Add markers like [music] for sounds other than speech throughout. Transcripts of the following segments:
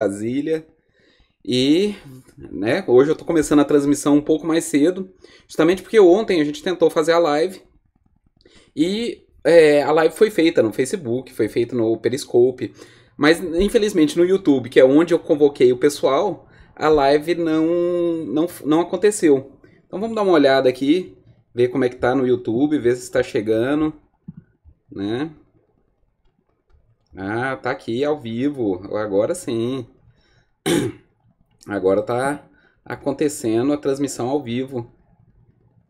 Brasília. E, né, hoje eu estou começando a transmissão um pouco mais cedo, justamente porque ontem a gente tentou fazer a live e é, a live foi feita no Facebook, foi feita no Periscope, mas infelizmente no YouTube, que é onde eu convoquei o pessoal, a live não, não, não aconteceu. Então vamos dar uma olhada aqui, ver como é que tá no YouTube, ver se está chegando, né? Ah, tá aqui ao vivo. Agora sim. [clears throat] Agora tá acontecendo a transmissão ao vivo.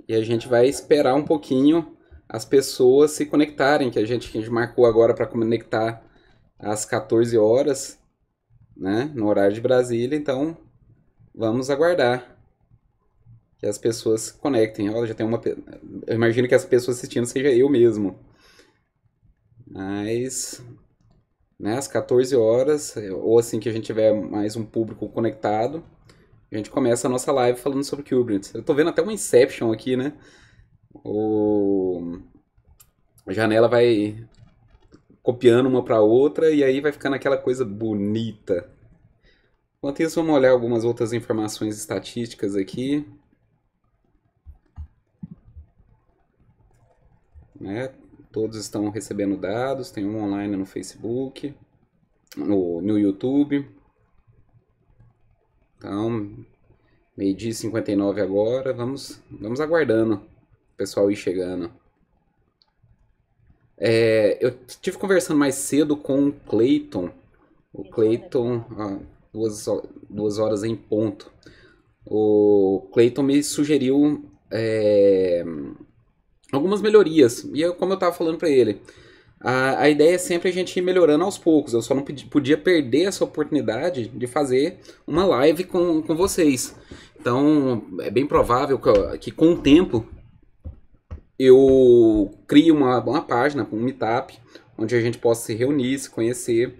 E a gente vai esperar um pouquinho as pessoas se conectarem, que a gente, que a gente marcou agora para conectar às 14 horas, né, no horário de Brasília. Então, vamos aguardar que as pessoas se conectem. Olha, já tem uma. Eu imagino que as pessoas assistindo seja eu mesmo. Mas né, às 14 horas, ou assim que a gente tiver mais um público conectado, a gente começa a nossa live falando sobre Kubernetes. Eu tô vendo até uma Inception aqui, né? O... A janela vai copiando uma para outra e aí vai ficando aquela coisa bonita. Enquanto isso, vamos olhar algumas outras informações estatísticas aqui. Né? todos estão recebendo dados, tem um online no Facebook, no, no YouTube. Então, meio-dia e 59 agora, vamos, vamos aguardando o pessoal ir chegando. É, eu tive conversando mais cedo com o Clayton. O Clayton, ah, duas, duas horas em ponto. O Clayton me sugeriu é, algumas melhorias. E eu, é como eu estava falando para ele, a, a ideia é sempre a gente ir melhorando aos poucos. Eu só não podia, podia perder essa oportunidade de fazer uma live com, com vocês. Então, é bem provável que, que com o tempo eu crie uma, uma página, um meetup, onde a gente possa se reunir, se conhecer.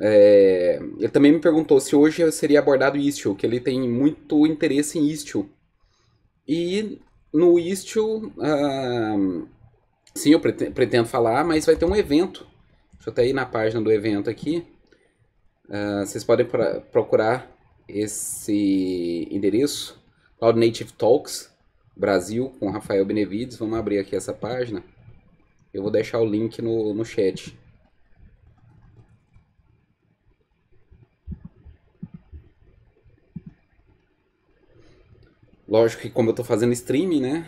É, ele também me perguntou se hoje seria abordado Istio, que ele tem muito interesse em Istio. E no Istio, uh, sim, eu pretendo, pretendo falar, mas vai ter um evento. Deixa eu até ir na página do evento aqui. Uh, vocês podem pra, procurar esse endereço, Cloud Native Talks Brasil, com Rafael Benevides. Vamos abrir aqui essa página. Eu vou deixar o link no, no chat. Lógico que como eu estou fazendo streaming, né?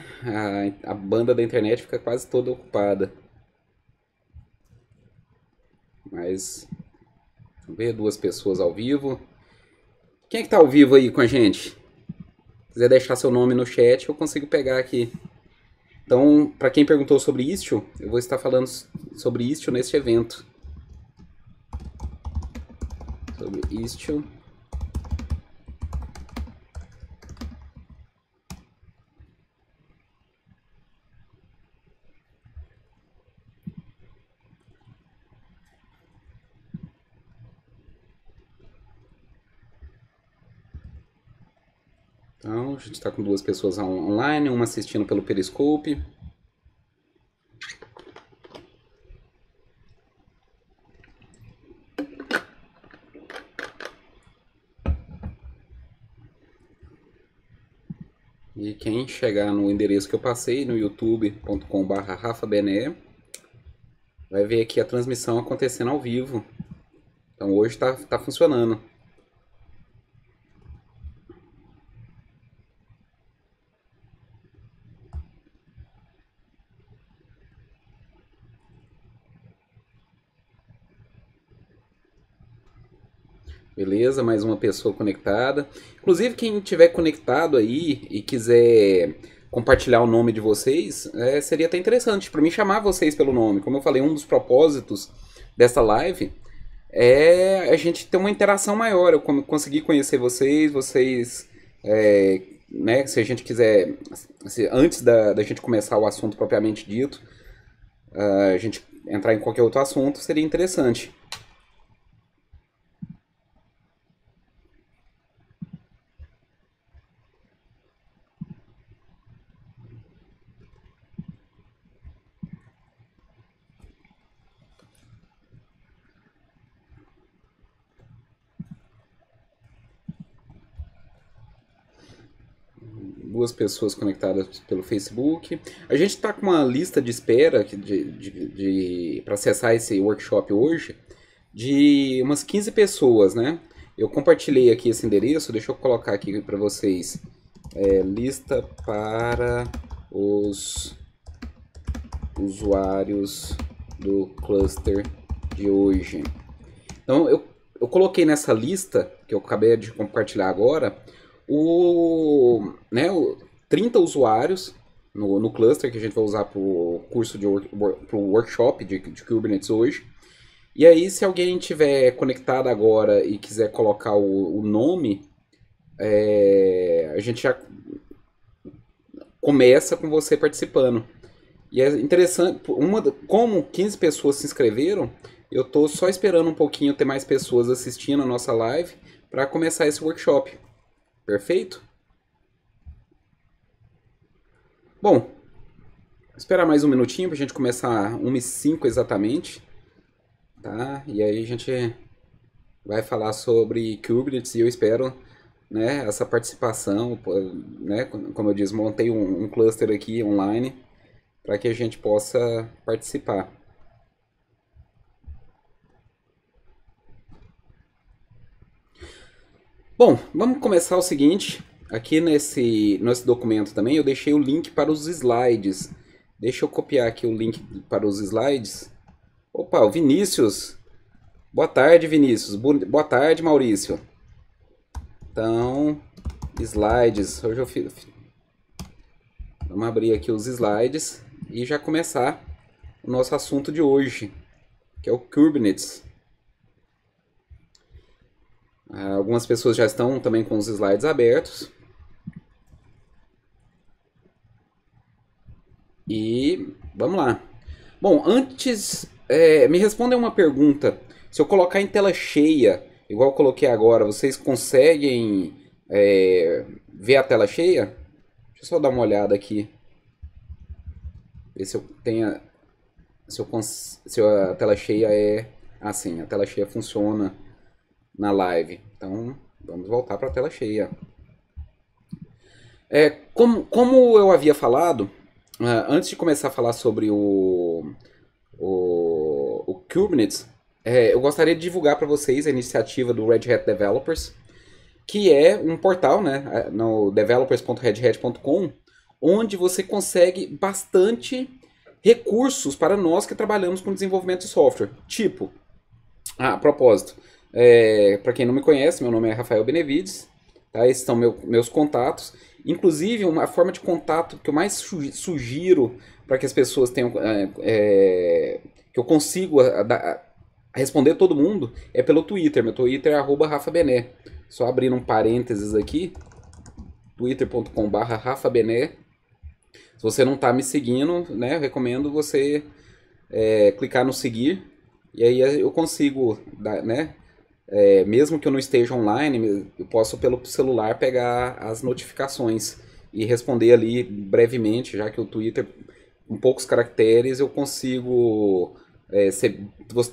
A, a banda da internet fica quase toda ocupada. Mas. Ver duas pessoas ao vivo. Quem é que tá ao vivo aí com a gente? Se quiser deixar seu nome no chat, eu consigo pegar aqui. Então, para quem perguntou sobre Istio, eu vou estar falando sobre Istio neste evento. Sobre Istio gente está com duas pessoas online, uma assistindo pelo Periscope. E quem chegar no endereço que eu passei, no youtube.com.br rafabene, vai ver aqui a transmissão acontecendo ao vivo. Então hoje está tá funcionando. Beleza, mais uma pessoa conectada. Inclusive, quem tiver conectado aí e quiser compartilhar o nome de vocês, é, seria até interessante para mim chamar vocês pelo nome. Como eu falei, um dos propósitos dessa live é a gente ter uma interação maior. Eu conseguir conhecer vocês, vocês. É, né, se a gente quiser. Se, antes da, da gente começar o assunto propriamente dito, ah, a gente entrar em qualquer outro assunto, seria interessante. duas pessoas conectadas pelo Facebook. A gente está com uma lista de espera de, de, de para acessar esse workshop hoje de umas 15 pessoas, né? Eu compartilhei aqui esse endereço, deixa eu colocar aqui para vocês. É, lista para os usuários do cluster de hoje. Então eu, eu coloquei nessa lista que eu acabei de compartilhar agora o, né, o 30 usuários no, no cluster que a gente vai usar para o curso de work, pro workshop de, de Kubernetes hoje. E aí, se alguém tiver conectado agora e quiser colocar o, o nome, é, a gente já começa com você participando. E é interessante, uma, como 15 pessoas se inscreveram, eu estou só esperando um pouquinho ter mais pessoas assistindo a nossa live para começar esse workshop. Perfeito? Bom, esperar mais um minutinho para a gente começar 1h05 exatamente. Tá? E aí a gente vai falar sobre Kubernetes e eu espero né, essa participação, né, como eu disse, montei um, um cluster aqui online para que a gente possa participar. Bom, vamos começar o seguinte. Aqui nesse, nesse documento também eu deixei o link para os slides. Deixa eu copiar aqui o link para os slides. Opa, o Vinícius. Boa tarde, Vinícius. Boa tarde, Maurício. Então, slides. Hoje eu fiz... Vamos abrir aqui os slides e já começar o nosso assunto de hoje, que é o Kubernetes. Ah, algumas pessoas já estão também com os slides abertos. E vamos lá. Bom, antes, é, me respondem uma pergunta. Se eu colocar em tela cheia, igual eu coloquei agora, vocês conseguem é, ver a tela cheia? Deixa eu só dar uma olhada aqui. Ver se eu tenha. Se, eu cons... se a tela cheia é. assim ah, a tela cheia funciona na live. Então, vamos voltar para a tela cheia. É, como, como eu havia falado, é, antes de começar a falar sobre o, o, o Kubernetes, é, eu gostaria de divulgar para vocês a iniciativa do Red Hat Developers, que é um portal né, é, no developers.redhat.com, onde você consegue bastante recursos para nós que trabalhamos com desenvolvimento de software. Tipo, ah, a propósito, é, Para quem não me conhece, meu nome é Rafael Benevides. Tá? Esses são meu, meus contatos. Inclusive, uma forma de contato que eu mais sugiro para que as pessoas tenham. É, é, que eu consigo a, a, a responder todo mundo é pelo Twitter. Meu Twitter é arroba RafaBené. Só abrindo um parênteses aqui, twitter.com.br rafabené. Se você não está me seguindo, né, eu recomendo você é, clicar no seguir. E aí eu consigo, né, é, mesmo que eu não esteja online, eu posso pelo celular pegar as notificações e responder ali brevemente, já que o Twitter, com poucos caracteres, eu consigo é, ser,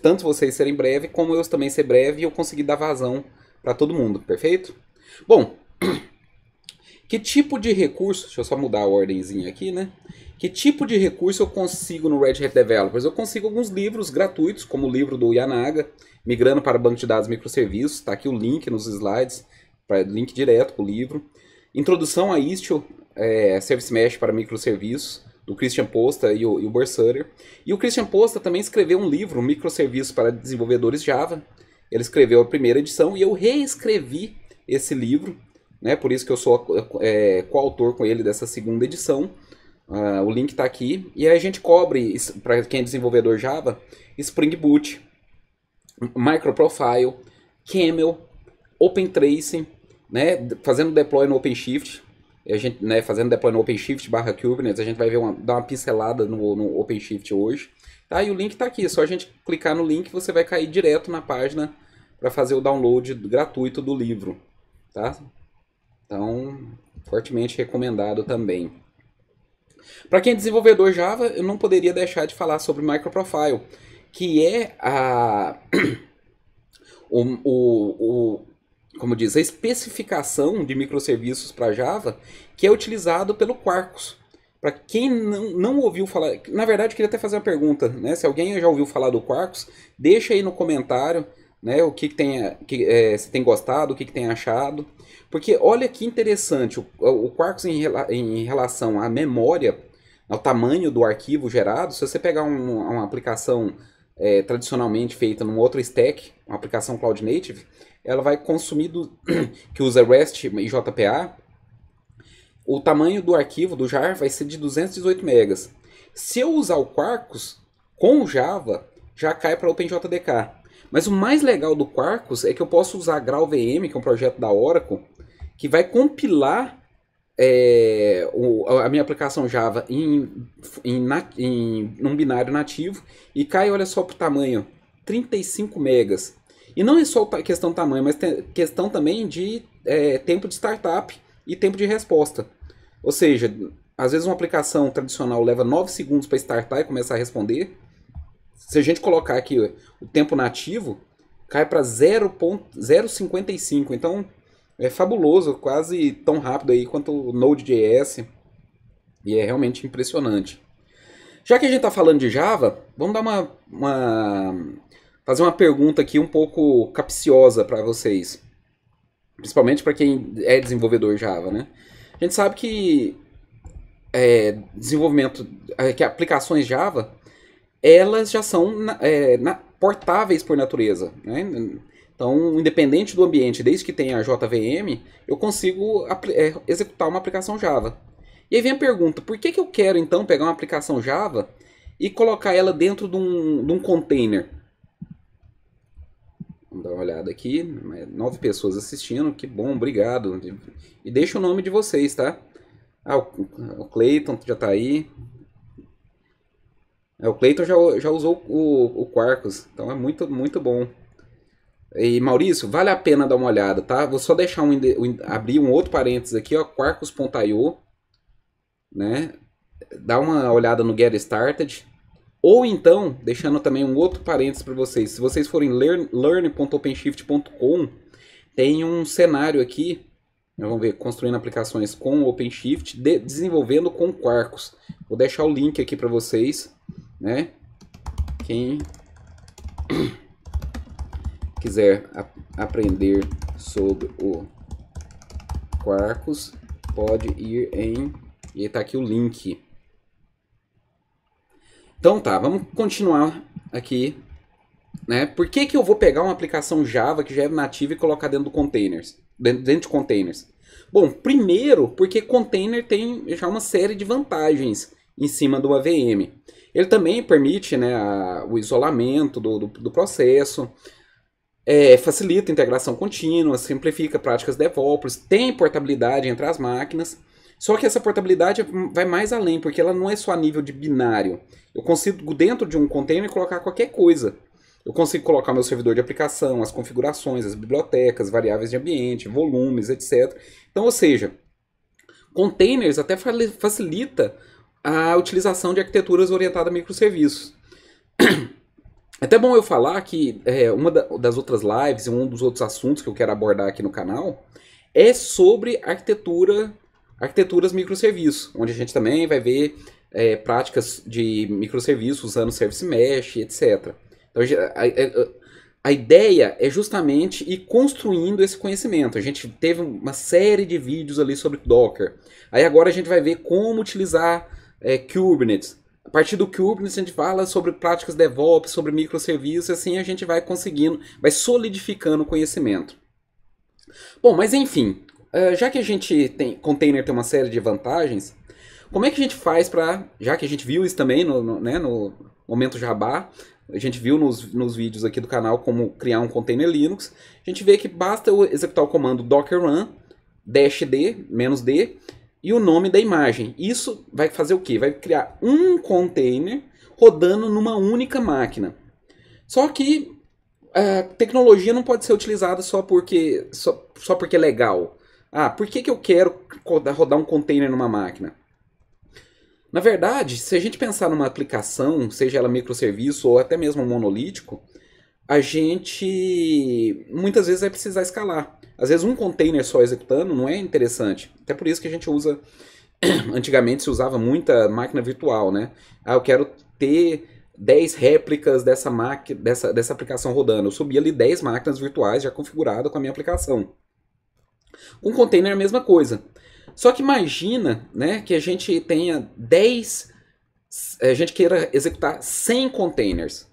tanto vocês serem breve, como eu também ser breve e eu conseguir dar vazão para todo mundo, perfeito? Bom, que tipo de recurso, deixa eu só mudar a ordemzinha aqui, né? Que tipo de recurso eu consigo no Red Hat Developers? Eu consigo alguns livros gratuitos, como o livro do Yanaga, Migrando para Banco de Dados Microserviços. Está aqui o link nos slides, pra, link direto para o livro. Introdução a Istio, é, Service Mesh para Microserviços, do Christian Posta e o, e o E o Christian Posta também escreveu um livro, Microserviços para Desenvolvedores Java. Ele escreveu a primeira edição e eu reescrevi esse livro né? Por isso que eu sou é, coautor com ele dessa segunda edição. Uh, o link está aqui. E aí a gente cobre, para quem é desenvolvedor Java, Spring Boot, MicroProfile, Camel, OpenTracing, né? fazendo deploy no OpenShift. A gente, né, fazendo deploy no OpenShift barra Kubernetes, a gente vai ver uma, dar uma pincelada no, no OpenShift hoje. Tá? E o link está aqui, é só a gente clicar no link você vai cair direto na página para fazer o download gratuito do livro. Tá? Então, fortemente recomendado também. Para quem é desenvolvedor Java, eu não poderia deixar de falar sobre MicroProfile, que é a [clears throat] o, o, o, como diz, a especificação de microserviços para Java, que é utilizado pelo Quarkus. Para quem não, não ouviu falar, na verdade eu queria até fazer uma pergunta, né? Se alguém já ouviu falar do Quarkus, deixa aí no comentário, né? O que, que tem, que, é, se tem gostado, o que, que tem achado. Porque olha que interessante, o, o Quarkus em, em relação à memória, ao tamanho do arquivo gerado, se você pegar um, uma aplicação é, tradicionalmente feita num outro stack, uma aplicação Cloud Native, ela vai consumir, do, [clears throat] que usa REST e JPA, o tamanho do arquivo do JAR vai ser de 218 megas. Se eu usar o Quarkus com Java, já cai para OpenJDK. Mas o mais legal do Quarkus é que eu posso usar a GraalVM, que é um projeto da Oracle, que vai compilar é, o, a minha aplicação Java em, em, em num binário nativo e cai, olha só para o tamanho, 35 megas. E não é só questão tamanho, mas questão também de é, tempo de startup e tempo de resposta. Ou seja, às vezes uma aplicação tradicional leva 9 segundos para startar e começar a responder. Se a gente colocar aqui o tempo nativo, cai para 0.055. Então, é fabuloso, quase tão rápido aí quanto o Node.js. E é realmente impressionante. Já que a gente está falando de Java, vamos dar uma, uma, fazer uma pergunta aqui um pouco capciosa para vocês, principalmente para quem é desenvolvedor Java, né? A gente sabe que é, desenvolvimento, é, que aplicações Java, elas já são é, portáveis por natureza, né? Então, independente do ambiente, desde que tenha a JVM, eu consigo é, executar uma aplicação Java. E aí vem a pergunta, por que, que eu quero então pegar uma aplicação Java e colocar ela dentro de um, de um container? Vamos dar uma olhada aqui, né, nove pessoas assistindo, que bom, obrigado. E deixa o nome de vocês, tá? Ah, o Clayton já está aí. É, o Clayton já, já usou o, o Quarkus, então é muito, muito bom. E Maurício, vale a pena dar uma olhada, tá? Vou só deixar um, um abrir um outro parênteses aqui, ó, quarkus.io, né? Dá uma olhada no Get Started. Ou então, deixando também um outro parênteses para vocês, se vocês forem learn.openshift.com, tem um cenário aqui, né, vamos ver, construindo aplicações com OpenShift, de, desenvolvendo com Quarkus. Vou deixar o link aqui para vocês, né? Quem quiser ap aprender sobre o Quarkus, pode ir em... E está aqui o link. Então tá, vamos continuar aqui. Né? Por que, que eu vou pegar uma aplicação Java que já é nativa e colocar dentro do containers? Dentro, de containers. Bom, primeiro, porque container tem já uma série de vantagens em cima do AVM. Ele também permite né, a, o isolamento do, do, do processo, é, facilita a integração contínua, simplifica práticas DevOps, tem portabilidade entre as máquinas. Só que essa portabilidade hum, vai mais além, porque ela não é só a nível de binário. Eu consigo, dentro de um container, colocar qualquer coisa. Eu consigo colocar meu servidor de aplicação, as configurações, as bibliotecas, variáveis de ambiente, volumes, etc. Então, ou seja, containers até facilita a utilização de arquiteturas orientadas a microserviços. [clears throat] É até bom eu falar que é, uma das outras lives, e um dos outros assuntos que eu quero abordar aqui no canal é sobre arquitetura, arquiteturas microserviços, onde a gente também vai ver é, práticas de microserviços usando Service Mesh, etc. Então, a, a, a ideia é justamente ir construindo esse conhecimento. A gente teve uma série de vídeos ali sobre Docker. Aí agora a gente vai ver como utilizar é, Kubernetes, a partir do o a gente fala sobre práticas DevOps, sobre microserviços, assim a gente vai conseguindo, vai solidificando o conhecimento. Bom, mas enfim, eh, já que a gente tem container tem uma série de vantagens, como é que a gente faz para, já que a gente viu isso também no, no, né, no momento Jabá, a gente viu nos, nos vídeos aqui do canal como criar um container Linux, a gente vê que basta eu executar o comando docker run dash d, menos d, e o nome da imagem. Isso vai fazer o quê? Vai criar um container rodando numa única máquina. Só que a é, tecnologia não pode ser utilizada só porque, só, só porque é legal. Ah, por que, que eu quero rodar um container numa máquina? Na verdade, se a gente pensar numa aplicação, seja ela microserviço ou até mesmo monolítico, a gente muitas vezes vai precisar escalar. Às vezes um container só executando não é interessante. Até por isso que a gente usa. [clears throat] Antigamente se usava muita máquina virtual, né? Ah, eu quero ter 10 réplicas dessa, máquina, dessa, dessa aplicação rodando. Eu subia ali 10 máquinas virtuais já configuradas com a minha aplicação. Um container é a mesma coisa. Só que imagina né, que a gente tenha 10. Eh, a gente queira executar 100 containers.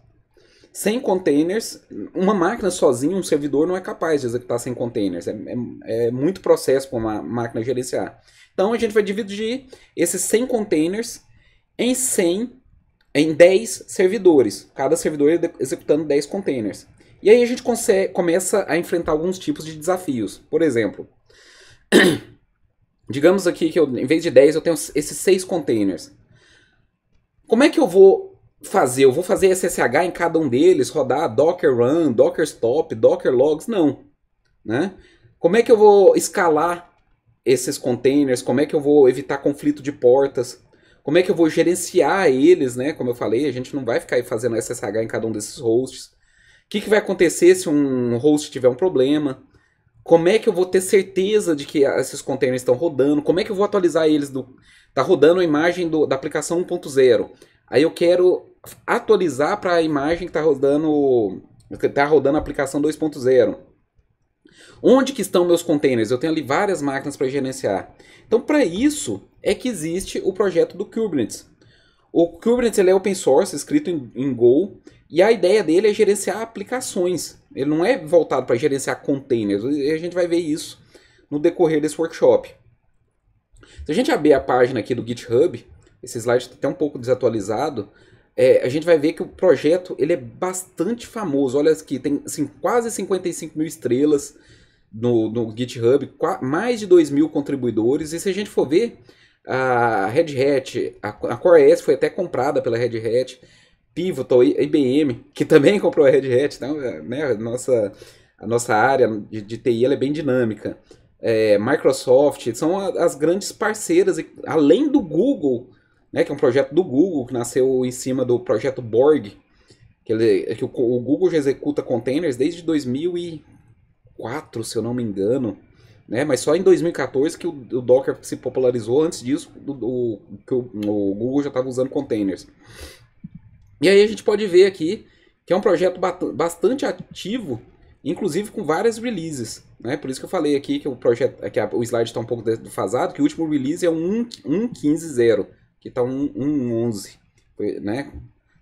Sem containers, uma máquina sozinha, um servidor não é capaz de executar sem containers. É, é, é muito processo para uma máquina gerenciar. Então a gente vai dividir esses 100 containers em 100, em 10 servidores. Cada servidor é executando 10 containers. E aí a gente começa a enfrentar alguns tipos de desafios. Por exemplo, [clears throat] digamos aqui que eu, em vez de 10 eu tenho esses 6 containers. Como é que eu vou fazer, eu vou fazer SSH em cada um deles, rodar Docker Run, Docker Stop, Docker Logs, não. Né? Como é que eu vou escalar esses containers? Como é que eu vou evitar conflito de portas? Como é que eu vou gerenciar eles, né? Como eu falei, a gente não vai ficar fazendo SSH em cada um desses hosts. O que, que vai acontecer se um host tiver um problema? Como é que eu vou ter certeza de que esses containers estão rodando? Como é que eu vou atualizar eles? Do... Tá rodando a imagem do, da aplicação 1.0. Aí eu quero atualizar para a imagem que está rodando está rodando a aplicação 2.0. Onde que estão meus containers? Eu tenho ali várias máquinas para gerenciar. Então, para isso é que existe o projeto do Kubernetes. O Kubernetes ele é open source, escrito em, em Go, e a ideia dele é gerenciar aplicações. Ele não é voltado para gerenciar containers. E a gente vai ver isso no decorrer desse workshop. Se a gente abrir a página aqui do GitHub, esse slide está até um pouco desatualizado, é, a gente vai ver que o projeto ele é bastante famoso. Olha aqui, tem assim, quase 55 mil estrelas no, no GitHub, mais de 2 mil contribuidores. E se a gente for ver, a Red Hat, a, a CoreOS foi até comprada pela Red Hat, Pivotal, IBM, que também [laughs] comprou a Red Hat, então, é, né, a, nossa, a nossa área de, de TI ela é bem dinâmica. É, Microsoft, são as grandes parceiras, além do Google, né, que é um projeto do Google, que nasceu em cima do projeto Borg, que, ele, é que o, o Google já executa containers desde 2004, se eu não me engano. Né? Mas só em 2014 que o, o Docker se popularizou. Antes disso, o, o, o Google já estava usando containers. E aí a gente pode ver aqui que é um projeto bastante ativo, inclusive com várias releases. Né? Por isso que eu falei aqui que o projeto, que a, o slide está um pouco defasado, que o último release é um 1.15.0 que está 1,11. Um, um né?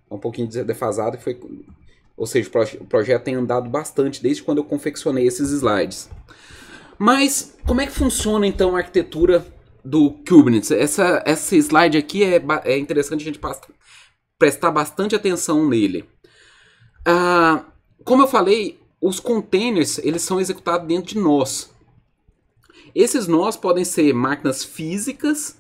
Tá um pouquinho defasado. Foi, ou seja, o projeto tem andado bastante desde quando eu confeccionei esses slides. Mas como é que funciona então a arquitetura do Kubernetes? Essa, esse slide aqui é, é interessante a gente prestar bastante atenção nele. Ah, como eu falei, os containers eles são executados dentro de nós. Esses nós podem ser máquinas físicas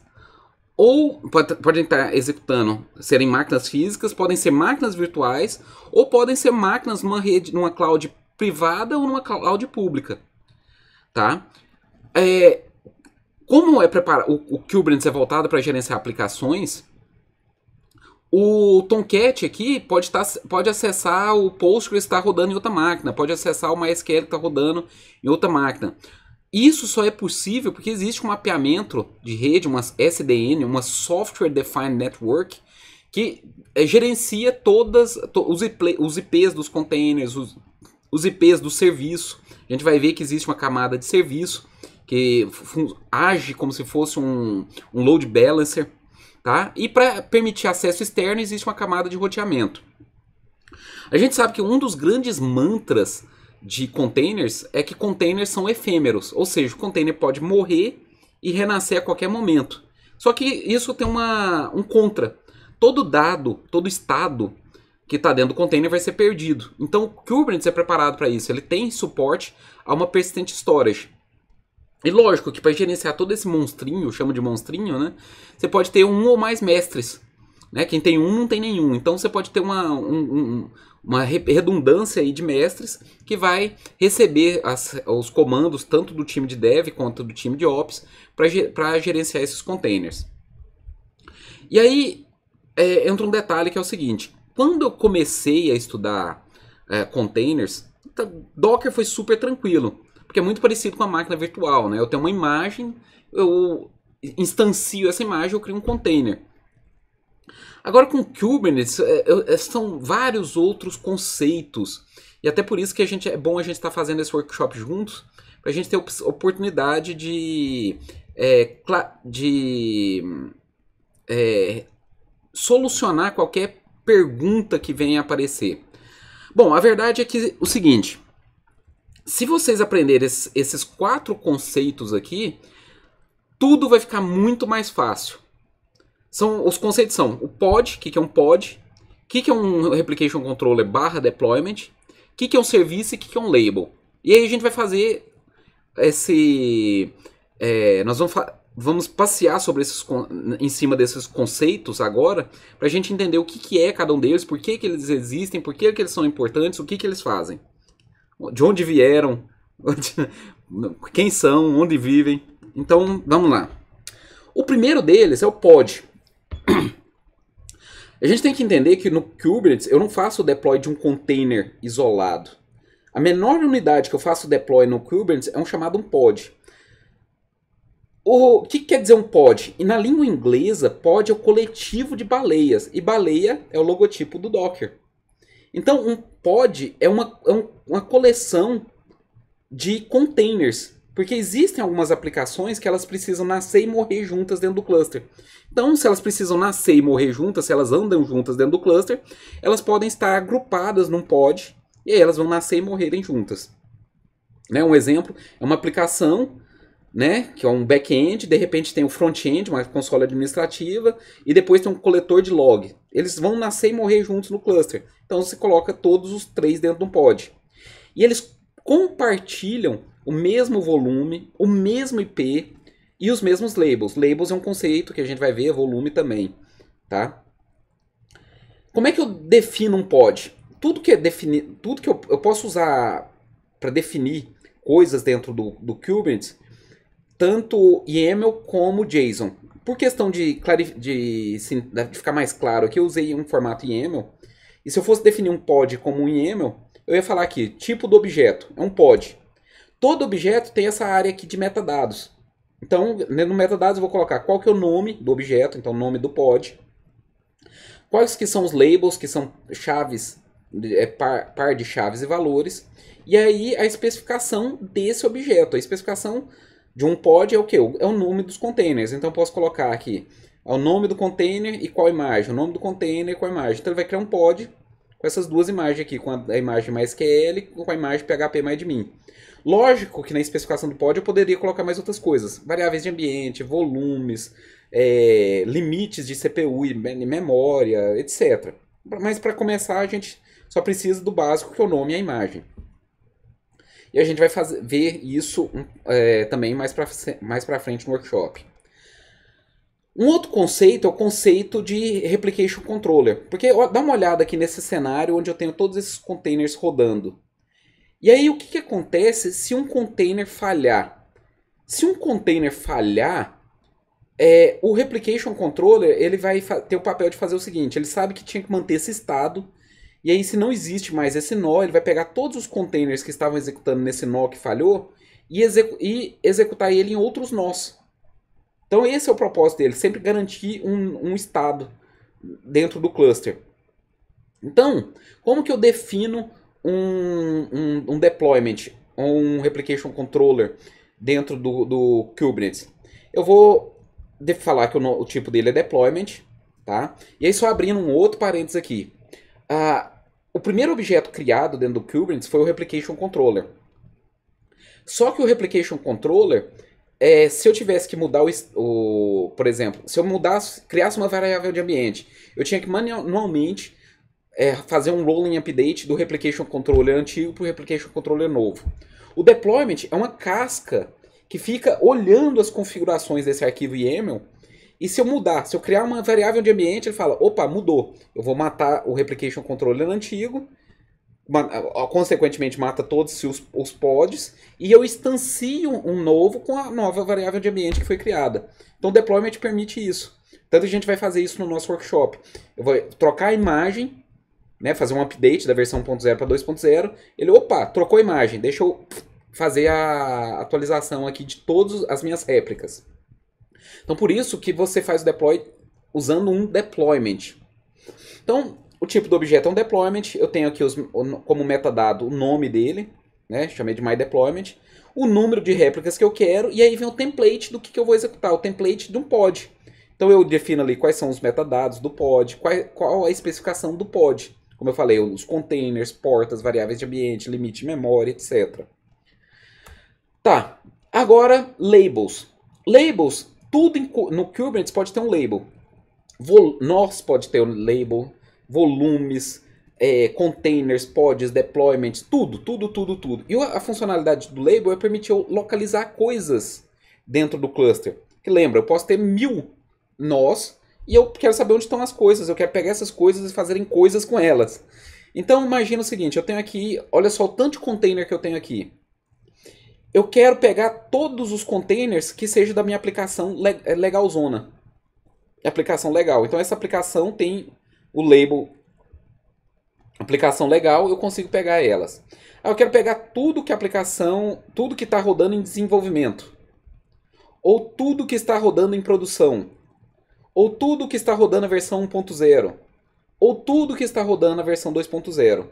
ou podem estar tá executando, serem máquinas físicas, podem ser máquinas virtuais, ou podem ser máquinas numa rede, numa cloud privada ou numa cloud pública, tá? É, como é preparado, o, o Kubernetes é voltado para gerenciar aplicações, o Tomcat aqui pode, tá, pode acessar o Postgres que está rodando em outra máquina, pode acessar o MySQL que está rodando em outra máquina. Isso só é possível porque existe um mapeamento de rede, uma SDN, uma Software Defined Network, que eh, gerencia todas to, os, IP, os, IPs dos containers, os, os, IPs do serviço. A gente vai ver que existe uma camada de serviço que age como se fosse um, um load balancer, tá? E para permitir acesso externo existe uma camada de roteamento. A gente sabe que um dos grandes mantras de containers é que containers são efêmeros, ou seja, o container pode morrer e renascer a qualquer momento. Só que isso tem uma, um contra. Todo dado, todo estado que está dentro do container vai ser perdido. Então o Kubernetes é preparado para isso. Ele tem suporte a uma persistente storage. E lógico que para gerenciar todo esse monstrinho, eu chamo de monstrinho, né? Você pode ter um ou mais mestres. Né? Quem tem um não tem nenhum. Então você pode ter uma, um, uma redundância aí de mestres que vai receber as, os comandos tanto do time de dev quanto do time de ops para gerenciar esses containers. E aí é, entra um detalhe que é o seguinte: quando eu comecei a estudar é, containers, então, Docker foi super tranquilo, porque é muito parecido com a máquina virtual, né? Eu tenho uma imagem, eu instancio essa imagem, eu crio um container. Agora com Kubernetes é, é, são vários outros conceitos e até por isso que a gente é bom a gente estar tá fazendo esse workshop juntos para a gente ter oportunidade de é, de é, solucionar qualquer pergunta que venha aparecer. Bom, a verdade é que o seguinte: se vocês aprenderem esses quatro conceitos aqui, tudo vai ficar muito mais fácil. São, os conceitos são o pod, o que, que é um pod, o que, que é um replication controller barra deployment, o que, que é um serviço e o que, que é um label. E aí a gente vai fazer esse. É, nós vamos, vamos passear sobre esses, em cima desses conceitos agora, para a gente entender o que, que é cada um deles, por que, que eles existem, por que, que eles são importantes, o que, que eles fazem, de onde vieram, [laughs] quem são, onde vivem. Então vamos lá. O primeiro deles é o pod. A gente tem que entender que no Kubernetes eu não faço o deploy de um container isolado. A menor unidade que eu faço deploy no Kubernetes é um chamado um pod. O que, que quer dizer um pod? E na língua inglesa, pod é o coletivo de baleias, e baleia é o logotipo do Docker. Então, um pod é uma, é uma coleção de containers porque existem algumas aplicações que elas precisam nascer e morrer juntas dentro do cluster. Então, se elas precisam nascer e morrer juntas, se elas andam juntas dentro do cluster, elas podem estar agrupadas num pod e aí elas vão nascer e morrerem juntas. Né? Um exemplo é uma aplicação né? Que é um back-end, de repente tem o um front-end, uma console administrativa, e depois tem um coletor de log. Eles vão nascer e morrer juntos no cluster. Então você coloca todos os três dentro de um pod. E eles compartilham o mesmo volume, o mesmo IP e os mesmos labels. Labels é um conceito que a gente vai ver, volume também, tá? Como é que eu defino um pod? Tudo que é defini tudo que eu, eu posso usar para definir coisas dentro do, do Kubernetes, tanto YAML como JSON. Por questão de, de, de ficar mais claro aqui, eu usei um formato YAML. E se eu fosse definir um pod como um YAML, eu ia falar aqui, tipo do objeto, é um pod. Todo objeto tem essa área aqui de metadados. Então, né, no metadados eu vou colocar qual que é o nome do objeto, então o nome do pod. Quais que são os labels, que são chaves, é, par, par de chaves e valores. E aí a especificação desse objeto. A especificação de um pod é o que? É o nome dos containers. Então eu posso colocar aqui é o nome do container e qual imagem. O nome do container e qual imagem. Então ele vai criar um pod com essas duas imagens aqui, com a, a imagem mais e com a imagem PHP mais Lógico que na especificação do pod eu poderia colocar mais outras coisas. Variáveis de ambiente, volumes, é, limites de CPU e memória, etc. Mas para começar a gente só precisa do básico que é o nome e a imagem. E a gente vai fazer, ver isso hum, é, também mais para mais frente no workshop. Um outro conceito é o conceito de replication controller. Porque ó, dá uma olhada aqui nesse cenário onde eu tenho todos esses containers rodando. E aí o que, que acontece se um container falhar? Se um container falhar, é, o replication controller ele vai ter o papel de fazer o seguinte: ele sabe que tinha que manter esse estado. E aí, se não existe mais esse nó, ele vai pegar todos os containers que estavam executando nesse nó que falhou e, execu e executar ele em outros nós. Então, esse é o propósito dele: sempre garantir um, um estado dentro do cluster. Então, como que eu defino um, um, um deployment, um replication controller dentro do, do Kubernetes. Eu vou falar que o, o, tipo dele é deployment, tá? E aí só abrindo um outro parênteses aqui. Ah, o primeiro objeto criado dentro do Kubernetes foi o replication controller. Só que o replication controller, é, se eu tivesse que mudar o, o, por exemplo, se eu mudasse, criasse uma variável de ambiente, eu tinha que manualmente é fazer um rolling update do replication controller antigo para o replication controller novo. O deployment é uma casca que fica olhando as configurações desse arquivo YAML e se eu mudar, se eu criar uma variável de ambiente, ele fala, opa, mudou. Eu vou matar o replication controller antigo, consequentemente mata todos os, os pods, e eu instancio um novo com a nova variável de ambiente que foi criada. Então o deployment permite isso. Tanto a gente vai fazer isso no nosso workshop. Eu vou trocar a imagem né, fazer um update da versão 1.0 para 2.0, ele, opa, trocou a imagem, deixa eu fazer a atualização aqui de todas as minhas réplicas. Então, por isso que você faz o deploy usando um deployment. Então, o tipo do objeto é um deployment, eu tenho aqui os, como metadado o nome dele, né, chamei de my deployment, o número de réplicas que eu quero, e aí vem o template do que, que eu vou executar, o template de um pod. Então eu defino ali quais são os metadados do pod, qual, qual a especificação do pod. Como eu falei, os containers, portas, variáveis de ambiente, limite de memória, etc. Tá, agora labels. Labels, tudo em, no Kubernetes pode ter um label. Vol, nós pode ter um label, volumes, é, containers, pods, deployments, tudo, tudo, tudo, tudo. E a funcionalidade do label é permitir localizar coisas dentro do cluster. Que lembra, eu posso ter mil nós e eu quero saber onde estão as coisas, eu quero pegar essas coisas e fazerem coisas com elas. Então imagina o seguinte, eu tenho aqui, olha só o tanto de container que eu tenho aqui. Eu quero pegar todos os containers que sejam da minha aplicação eh, legalzona. Aplicação legal. Então essa aplicação tem o label aplicação legal, eu consigo pegar elas. Aí eu quero pegar tudo que a aplicação, tudo que está rodando em desenvolvimento. Ou tudo que está rodando em produção ou tudo que está rodando a versão 1.0, ou tudo que está rodando a versão 2.0.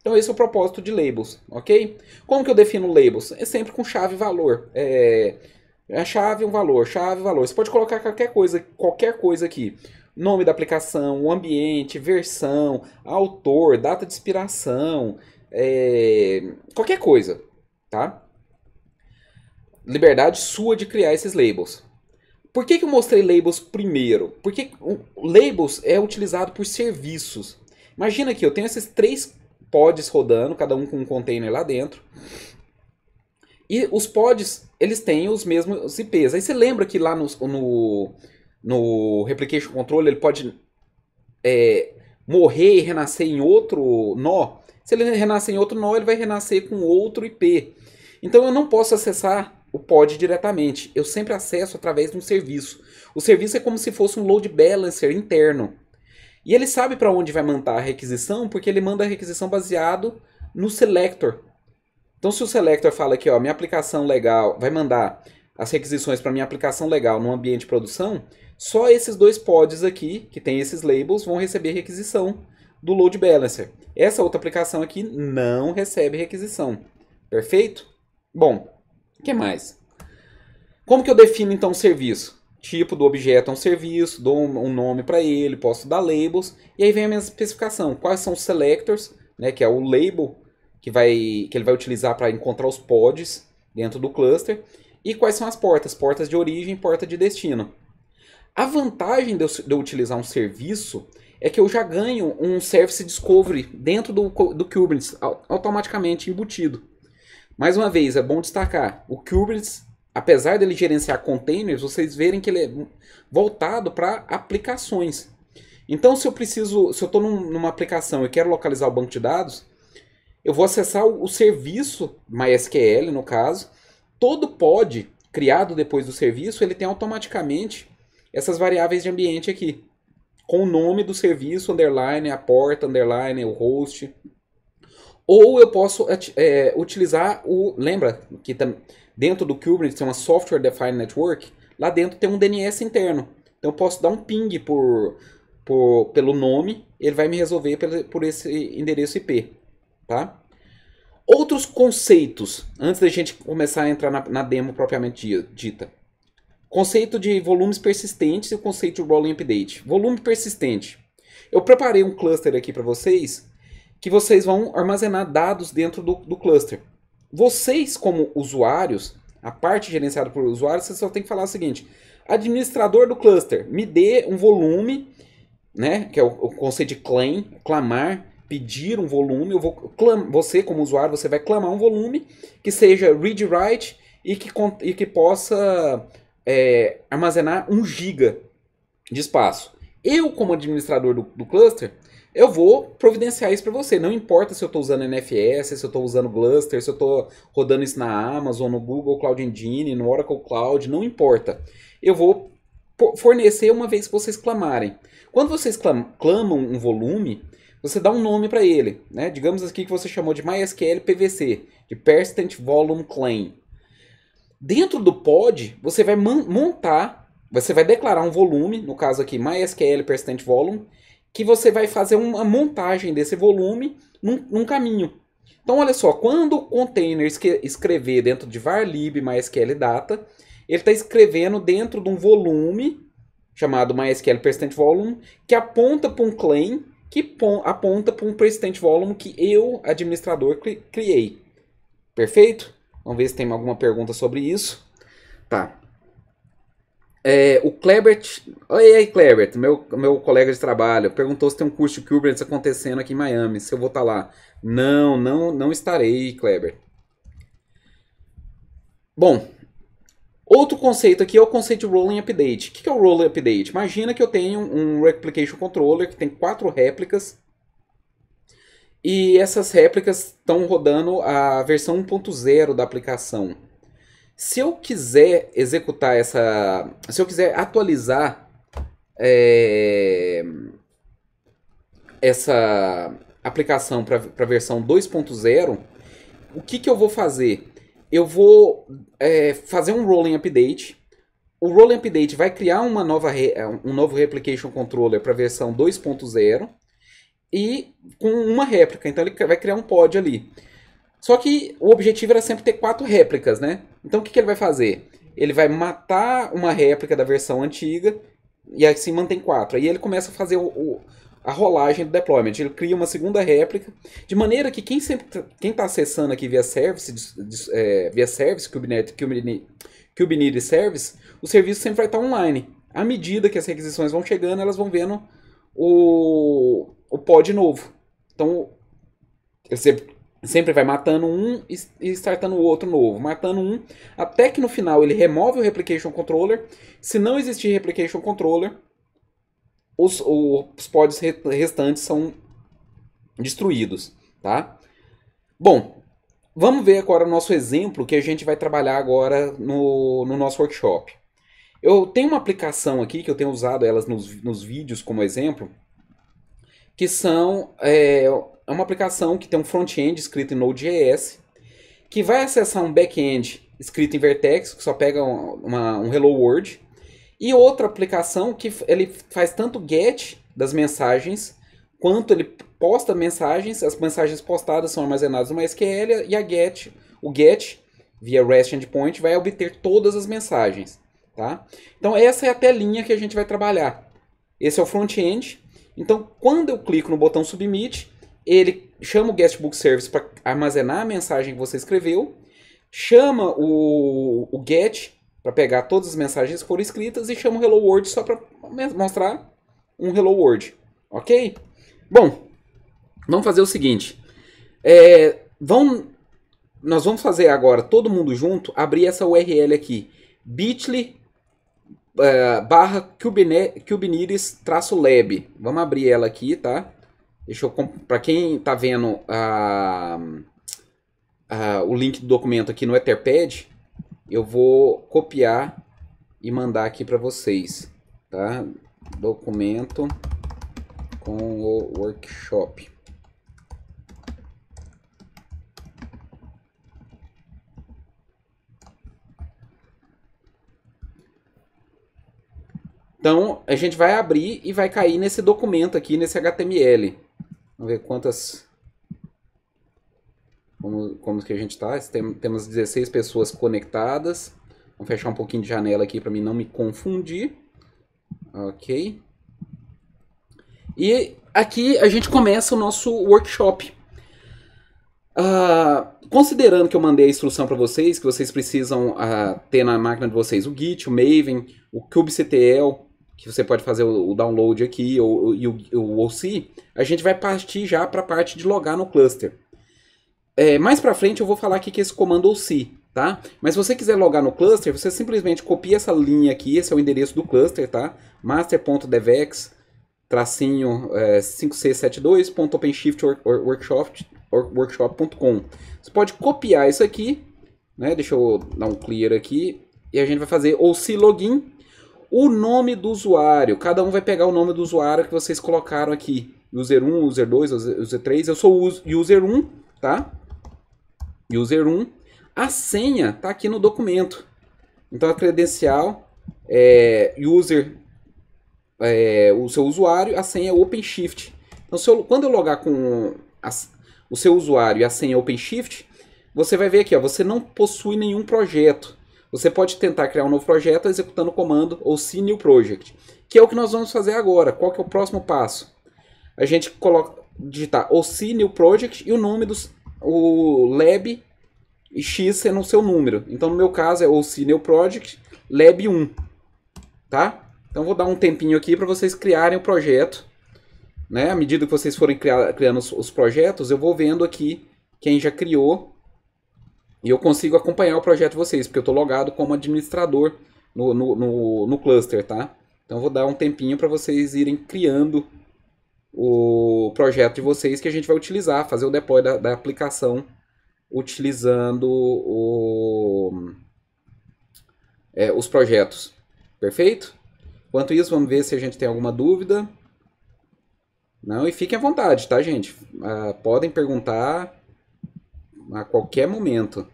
Então esse é o propósito de labels, ok? Como que eu defino labels? É sempre com chave valor. É, é, a chave um valor, chave valor. Você pode colocar qualquer coisa, qualquer coisa aqui. Nome da aplicação, ambiente, versão, autor, data de inspiração, é, qualquer coisa, tá? Liberdade sua de criar esses labels. Por que, que eu mostrei labels primeiro? Porque labels é utilizado por serviços. Imagina aqui, eu tenho esses três pods rodando, cada um com um container lá dentro. E os pods, eles têm os mesmos IPs. Aí você lembra que lá no, no, no Replication Control ele pode é, morrer e renascer em outro nó? Se ele renascer em outro nó, ele vai renascer com outro IP. Então eu não posso acessar o pod diretamente. Eu sempre acesso através de um serviço. O serviço é como se fosse um load balancer interno. E ele sabe para onde vai mandar a requisição, porque ele manda a requisição baseado no selector. Então, se o selector fala aqui, ó, minha aplicação legal vai mandar as requisições para minha aplicação legal no ambiente de produção, só esses dois pods aqui, que tem esses labels, vão receber requisição do load balancer. Essa outra aplicação aqui não recebe requisição. Perfeito? Bom, o que mais? Como que eu defino então o serviço? Tipo do objeto é um serviço, dou um nome para ele, posso dar labels, e aí vem a minha especificação. Quais são os selectors, né, que é o label que, vai, que ele vai utilizar para encontrar os pods dentro do cluster, e quais são as portas, portas de origem porta de destino. A vantagem de eu, de eu utilizar um serviço é que eu já ganho um Service Discovery dentro do, do Kubernetes, automaticamente embutido. Mais uma vez, é bom destacar, o Kubernetes, apesar dele gerenciar containers, vocês verem que ele é voltado para aplicações. Então, se eu preciso, se eu estou num, numa aplicação e quero localizar o banco de dados, eu vou acessar o, o serviço MySQL, no caso. Todo pod criado depois do serviço, ele tem automaticamente essas variáveis de ambiente aqui, com o nome do serviço, underline, a porta, underline, o host, ou eu posso é, utilizar o. Lembra que tá, dentro do Kubernetes tem uma Software Defined Network? Lá dentro tem um DNS interno. Então eu posso dar um ping por, por, pelo nome, ele vai me resolver por, por esse endereço IP. Tá? Outros conceitos, antes da gente começar a entrar na, na demo propriamente dita. Conceito de volumes persistentes e o conceito de rolling update. Volume persistente. Eu preparei um cluster aqui para vocês que vocês vão armazenar dados dentro do, do cluster. Vocês, como usuários, a parte gerenciada por usuários, vocês só tem que falar o seguinte: administrador do cluster, me dê um volume, né? Que é o, o conceito de claim, clamar, pedir um volume. Eu vou, clam, você, como usuário, você vai clamar um volume que seja read-write e que, e que possa é, armazenar 1 giga de espaço. Eu, como administrador do, do cluster, eu vou providenciar isso para você. Não importa se eu estou usando NFS, se eu estou usando Gluster, se eu estou rodando isso na Amazon, no Google Cloud Engine, no Oracle Cloud, não importa. Eu vou fornecer uma vez que vocês clamarem. Quando vocês clamam um volume, você dá um nome para ele. Né? Digamos aqui que você chamou de MySQL PVC, de Persistent Volume Claim. Dentro do pod, você vai montar, você vai declarar um volume, no caso aqui MySQL Persistent Volume, que você vai fazer uma montagem desse volume num, num caminho. Então, olha só, quando o container escrever dentro de varlib MySQL data, ele está escrevendo dentro de um volume chamado MySQL persistent volume, que aponta para um claim que aponta para um persistent volume que eu, administrador, criei. Perfeito? Vamos ver se tem alguma pergunta sobre isso. Tá. É, o Klebert. Oi, aí, Klebert, meu, meu colega de trabalho, perguntou se tem um curso de Kubernetes acontecendo aqui em Miami, se eu vou estar tá lá. Não, não, não estarei, Klebert. Bom, outro conceito aqui é o conceito de Rolling Update. O que é o Rolling Update? Imagina que eu tenho um Replication Controller que tem quatro réplicas e essas réplicas estão rodando a versão 1.0 da aplicação. Se eu quiser executar essa. Se eu quiser atualizar é, essa aplicação para a versão 2.0, o que, que eu vou fazer? Eu vou é, fazer um rolling update. O rolling update vai criar uma nova é, um novo replication controller para a versão 2.0 e com uma réplica. Então ele vai criar um pod ali. Só que o objetivo era sempre ter quatro réplicas, né? Então o que, que ele vai fazer? Ele vai matar uma réplica da versão antiga e assim mantém quatro. Aí ele começa a fazer o, o, a rolagem do deployment. Ele cria uma segunda réplica, de maneira que quem está quem tá acessando aqui via service, é, via service, Kubernetes, Kubernetes, Kubernetes Service, o serviço sempre vai estar tá online. À medida que as requisições vão chegando, elas vão vendo o, o pod novo. Então, ele sempre Sempre vai matando um e startando o outro novo, matando um, até que no final ele remove o Replication Controller. Se não existir Replication Controller, os, os pods restantes são destruídos, tá? Bom, vamos ver agora o nosso exemplo que a gente vai trabalhar agora no, no nosso workshop. Eu tenho uma aplicação aqui, que eu tenho usado elas nos, nos vídeos como exemplo, que são é, é uma aplicação que tem um front-end escrito em Node.js, que vai acessar um back-end escrito em Vertex, que só pega uma, um Hello World, e outra aplicação que ele faz tanto get das mensagens, quanto ele posta mensagens, as mensagens postadas são armazenadas no SQL, e a get, o get, via REST Endpoint, vai obter todas as mensagens. Tá? Então essa é a telinha que a gente vai trabalhar. Esse é o front-end. Então quando eu clico no botão Submit, ele chama o guestbook service para armazenar a mensagem que você escreveu, chama o, o get para pegar todas as mensagens que foram escritas e chama o hello world só para mostrar um hello world, ok? Bom, vamos fazer o seguinte, é, vamos, nós vamos fazer agora todo mundo junto abrir essa URL aqui, bit.ly uh, barra Kubernetes-lab. Vamos abrir ela aqui, tá? Deixa eu. para quem tá vendo a, ah, a, ah, o link do documento aqui no Etherpad, eu vou copiar e mandar aqui para vocês. Tá? Documento com o workshop. Então, a gente vai abrir e vai cair nesse documento aqui, nesse HTML. Vamos ver quantas. Como, como que a gente está? Tem, temos 16 pessoas conectadas. vou fechar um pouquinho de janela aqui para mim não me confundir. Ok. E aqui a gente começa o nosso workshop. Uh, considerando que eu mandei a instrução para vocês, que vocês precisam uh, ter na máquina de vocês o Git, o Maven, o kubectl, que você pode fazer o, o download aqui ou, e o, o OC, a gente vai partir já para a parte de logar no cluster. É, mais para frente eu vou falar aqui que é esse comando OC, tá? Mas se você quiser logar no cluster, você simplesmente copia essa linha aqui, esse é o endereço do cluster, tá? master.devex tracinho é, 5c72.openshift.workshop.com Você pode copiar isso aqui, né? Deixa eu dar um clear aqui. E a gente vai fazer OC login o nome do usuário. Cada um vai pegar o nome do usuário que vocês colocaram aqui. User 1, User 2, User 3. Eu sou User 1, tá? User 1. A senha tá aqui no documento. Então a credencial é user, é, o seu usuário, a senha é OpenShift. Então eu, quando eu logar com a, o seu usuário e a senha OpenShift, você vai ver aqui, ó, você não possui nenhum projeto. Você pode tentar criar um novo projeto executando o comando ou see new project, que é o que nós vamos fazer agora. Qual que é o próximo passo? A gente coloca, digitar ou see new project e o nome do o lab e x sendo o seu número. Então no meu caso é ou see new project lab 1, tá? Então vou dar um tempinho aqui para vocês criarem o projeto. Né? À medida que vocês forem criar, criando os, os projetos, eu vou vendo aqui quem já criou e eu consigo acompanhar o projeto de vocês, porque eu estou logado como administrador no, no, no, no cluster, tá? Então vou dar um tempinho para vocês irem criando o projeto de vocês que a gente vai utilizar, fazer o deploy da, da aplicação utilizando o, é, os projetos. Perfeito? Enquanto isso, vamos ver se a gente tem alguma dúvida. Não, e fiquem à vontade, tá, gente? Ah, podem perguntar a qualquer momento.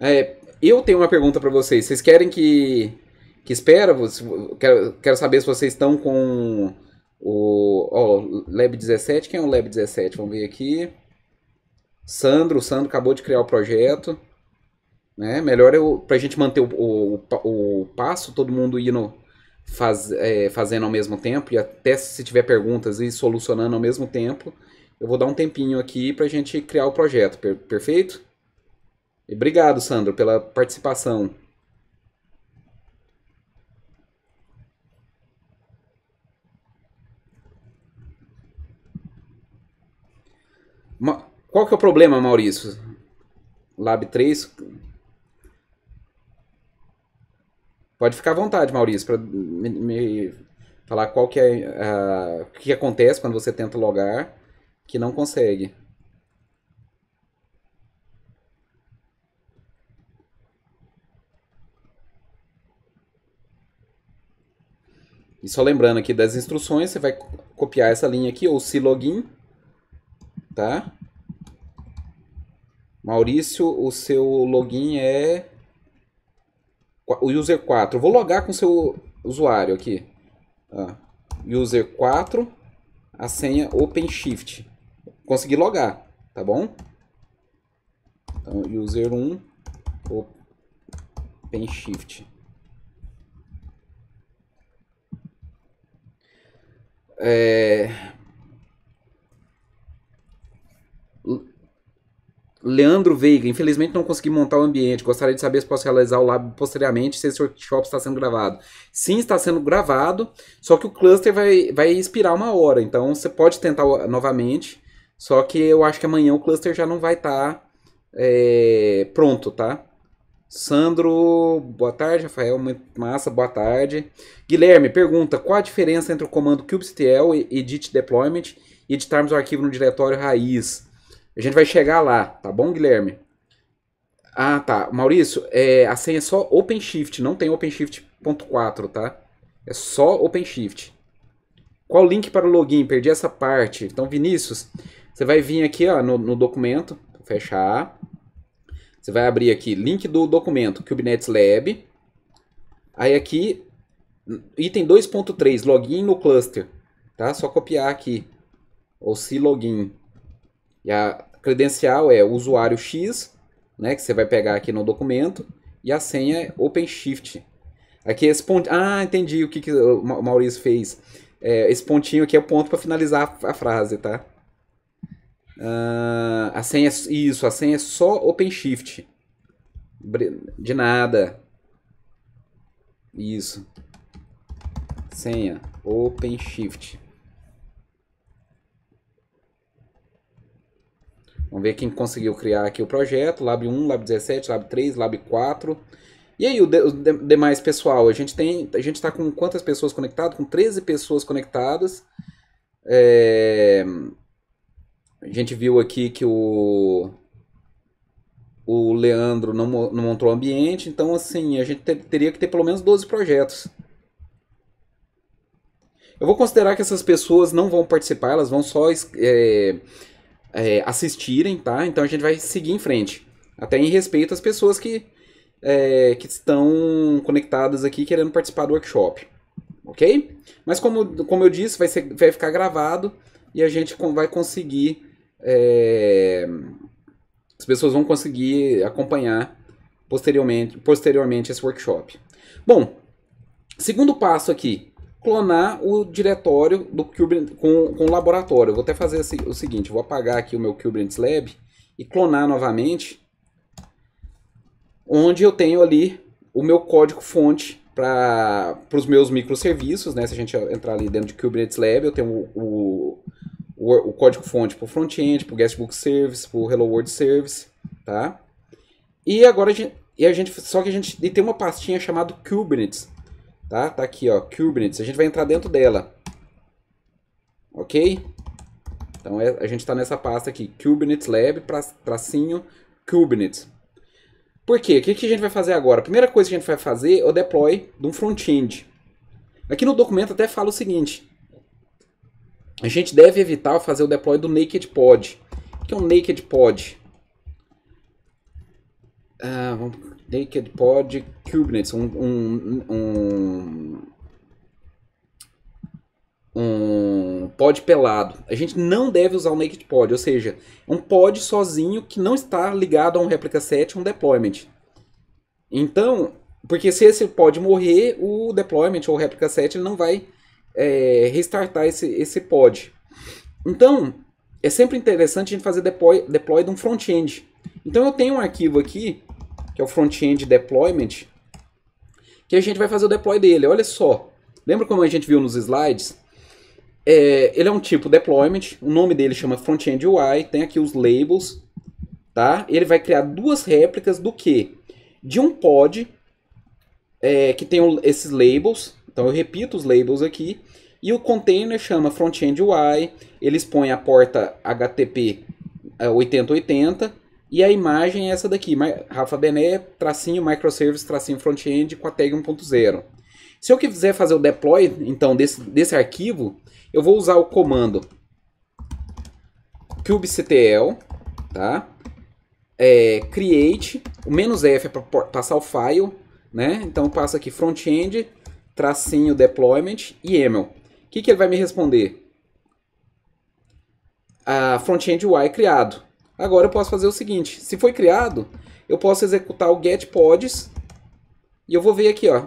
É, eu tenho uma pergunta para vocês. Vocês querem que que espera? Quero, quero saber se vocês estão com o ó, Lab 17. Quem é o Lab 17? Vamos ver aqui. Sandro, o Sandro acabou de criar o projeto. Né? Melhor eu, pra gente manter o, o, o, o passo, todo mundo ir no, faz, é, fazendo ao mesmo tempo, e até se tiver perguntas e solucionando ao mesmo tempo, eu vou dar um tempinho aqui para a gente criar o projeto, per perfeito? E obrigado, Sandro, pela participação. Qual que é o problema, Maurício? Lab 3 Pode ficar à vontade, Maurício, para me, me, falar qual que é ah, o que acontece quando você tenta logar que não consegue. E só lembrando aqui das instruções, você vai copiar essa linha aqui, ou se login, tá? Maurício, o seu login é user 4. Vou logar com o seu usuário aqui. Ah, user 4, a senha OpenShift. Consegui logar, tá bom? Então, user 1, OpenShift. É, Leandro Veiga, infelizmente não consegui montar o ambiente. Gostaria de saber se posso realizar o lab posteriormente, se esse workshop está sendo gravado. Sim, está sendo gravado, só que o cluster vai, vai expirar uma hora. Então você pode tentar novamente. Só que eu acho que amanhã o cluster já não vai estar tá, é, pronto, tá? Sandro, boa tarde. Rafael, muito massa, boa tarde. Guilherme, pergunta: qual a diferença entre o comando kubectl edit deployment e editarmos o arquivo no diretório raiz? A gente vai chegar lá, tá bom, Guilherme? Ah, tá. Maurício, é, a senha é só OpenShift, não tem OpenShift.4, tá? É só OpenShift. Qual o link para o login? Perdi essa parte. Então, Vinícius, você vai vir aqui ó, no, no documento, fechar. Você vai abrir aqui, link do documento, Kubernetes Lab. Aí aqui, item 2.3, login no cluster. Tá? Só copiar aqui. Ou se login. E a credencial é usuário X, né, que você vai pegar aqui no documento, e a senha é OpenShift. Aqui é esse ponto, ah, entendi o que, que o Maurício fez. É, esse pontinho aqui é o ponto para finalizar a frase, tá? Uh, a senha é isso, a senha é só OpenShift. De nada. Isso. Senha OpenShift. Vamos ver quem conseguiu criar aqui o projeto. Lab 1, Lab 17, Lab 3, Lab 4. E aí, o, de, o de, demais pessoal? A gente tem. A gente está com quantas pessoas conectadas? Com 13 pessoas conectadas. É, a gente viu aqui que o. O Leandro não, não montou o ambiente, então assim, a gente ter, teria que ter pelo menos 12 projetos. Eu vou considerar que essas pessoas não vão participar, elas vão só é, é, assistirem, tá? Então a gente vai seguir em frente. Até em respeito às pessoas que, é, que estão conectadas aqui querendo participar do workshop. Ok? Mas como, como eu disse, vai, ser, vai ficar gravado e a gente vai conseguir. É, as pessoas vão conseguir acompanhar posteriormente, posteriormente esse workshop. Bom, segundo passo aqui, clonar o diretório do Kubernetes com, com o laboratório. vou até fazer o seguinte, vou apagar aqui o meu Kubernetes Lab e clonar novamente, onde eu tenho ali o meu código fonte para os meus microserviços, né? Se a gente entrar ali dentro de Kubernetes Lab, eu tenho o, o, o código fonte para o front-end, para o guestbook service, para o hello world service, tá? E agora a gente, e a gente, só que a gente tem uma pastinha chamada Kubernetes, Tá? Tá aqui, ó, Kubernetes. A gente vai entrar dentro dela. Ok? Então é, a gente está nessa pasta aqui, Kubernetes Lab, pra, tracinho, Kubernetes. Por quê? O que, que a gente vai fazer agora? A primeira coisa que a gente vai fazer é o deploy de um front-end. Aqui no documento até fala o seguinte. A gente deve evitar fazer o deploy do naked pod. O que é um naked pod? Ah, vamos Naked Pod Kubernetes, um, um, um, um pod pelado. A gente não deve usar o Naked Pod, ou seja, um pod sozinho que não está ligado a um replica set, um deployment. Então, porque se esse pod morrer, o deployment ou o replica set ele não vai é, restartar esse, esse pod. Então, é sempre interessante a gente fazer deploy, deploy de um front-end. Então eu tenho um arquivo aqui que é o front-end deployment, que a gente vai fazer o deploy dele. Olha só, lembra como a gente viu nos slides? É, ele é um tipo deployment, o nome dele chama front-end UI, tem aqui os labels, tá? Ele vai criar duas réplicas do que? De um pod é, que tem um, esses labels, então eu repito os labels aqui, e o container chama front-end UI, ele expõe a porta HTTP 8080, é, e a imagem é essa daqui, Rafa Bené, tracinho microservice, tracinho front-end com a tag 1.0. Se eu quiser fazer o deploy, então, desse, desse arquivo, eu vou usar o comando kubectl, tá? É, create, o menos "-f", é para passar o file, né? Então, passa aqui front-end, tracinho deployment e email O que, que ele vai me responder? A ah, front-end UI criado. Agora eu posso fazer o seguinte, se foi criado, eu posso executar o get pods e eu vou ver aqui, ó.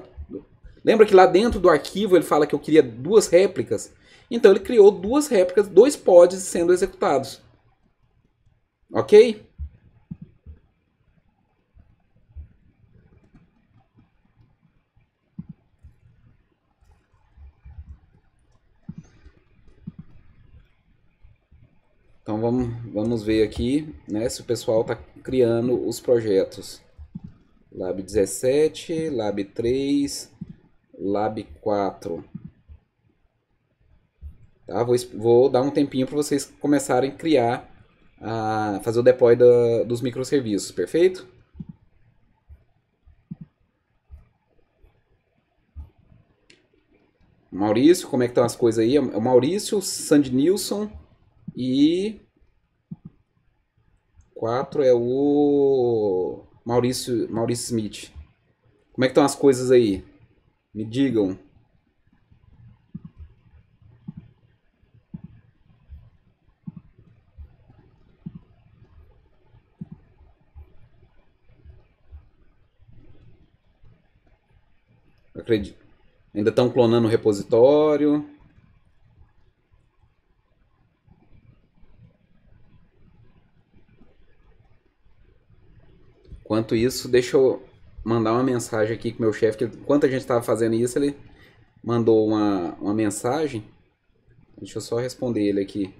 Lembra que lá dentro do arquivo ele fala que eu queria duas réplicas? Então ele criou duas réplicas, dois pods sendo executados. OK? Então vamos, vamos ver aqui né, se o pessoal está criando os projetos. Lab 17, Lab 3, Lab 4. Tá, vou, vou dar um tempinho para vocês começarem a criar, a fazer o deploy da, dos microserviços, perfeito? Maurício, como é que estão as coisas aí? É o Maurício, Sandy Nilson e 4 é o Maurício, Maurício Smith. Como é que estão as coisas aí? Me digam. Acredito. Ainda estão clonando o repositório. Enquanto isso, deixa eu mandar uma mensagem aqui com meu chefe, enquanto a gente estava fazendo isso, ele mandou uma, uma mensagem. Deixa eu só responder ele aqui.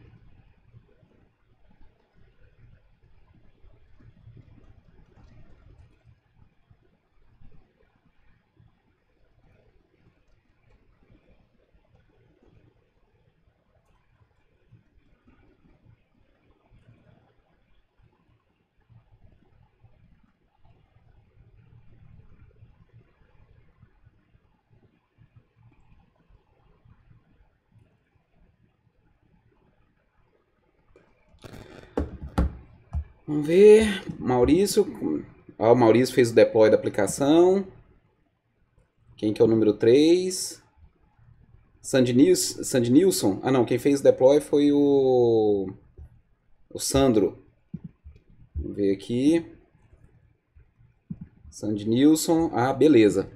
Vamos ver. Maurício. Ó, o Maurício fez o deploy da aplicação. Quem que é o número 3? Sandy, Nils, Ah, não. Quem fez o deploy foi o... O Sandro. Vamos ver aqui. Sandy Ah, beleza.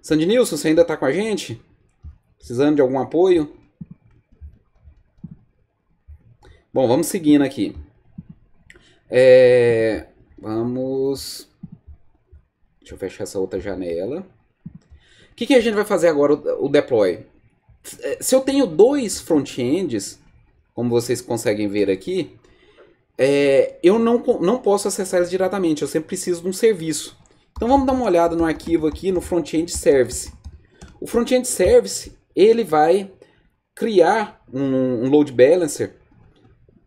Sandy você ainda está com a gente? Precisando de algum apoio? Bom, vamos seguindo aqui. É, vamos. Deixa eu fechar essa outra janela. O que, que a gente vai fazer agora, o, o deploy? É, se eu tenho dois front-ends, como vocês conseguem ver aqui, é, eu não, não posso acessar eles diretamente, eu sempre preciso de um serviço. Então vamos dar uma olhada no arquivo aqui, no front-end service. O front-end service, ele vai criar um, um load balancer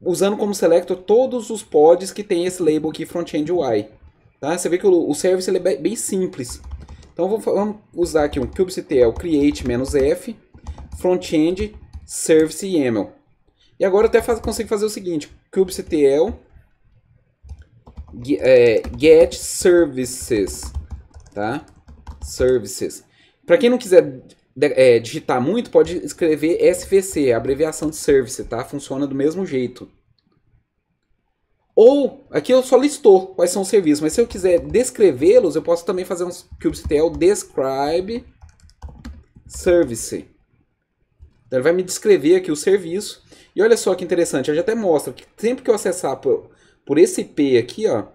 usando como selector todos os pods que tem esse label aqui front-end UI. Tá? Você vê que o, o service é bem simples. Então vou, vamos usar aqui um kubectl create-f front-end service YAML. E agora eu até faz, consigo fazer o seguinte, kubectl é, get services, tá? Services. Para quem não quiser é, digitar muito, pode escrever SVC, abreviação de Service, tá? Funciona do mesmo jeito. Ou, aqui eu só listou quais são os serviços, mas se eu quiser descrevê-los, eu posso também fazer um kubectl é describe service. Então, ele vai me descrever aqui o serviço. E olha só que interessante, ele até mostra que sempre que eu acessar por, por esse IP aqui, ó,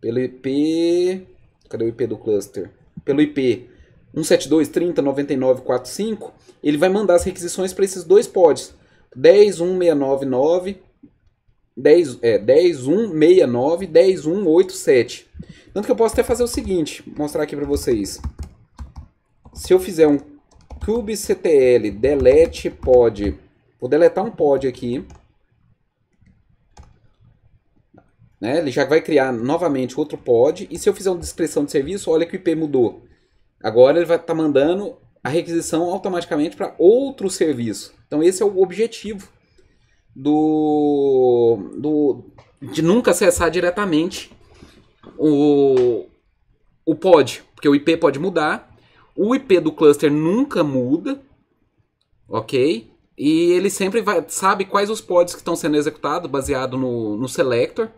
pelo IP... Cadê o IP do cluster? Pelo IP 172, 30, 99, 45, ele vai mandar as requisições para esses dois pods. 10199 10, é, 10169 10187. Tanto que eu posso até fazer o seguinte, mostrar aqui para vocês. Se eu fizer um kubectl delete pod, vou deletar um pod aqui. Né? Ele já vai criar novamente outro pod. E se eu fizer uma descrição de serviço, olha que o IP mudou. Agora ele vai estar tá mandando a requisição automaticamente para outro serviço. Então esse é o objetivo do, do de nunca acessar diretamente o, o pod, porque o IP pode mudar. O IP do cluster nunca muda, ok? E ele sempre vai, sabe quais os pods que estão sendo executados, baseado no, no selector.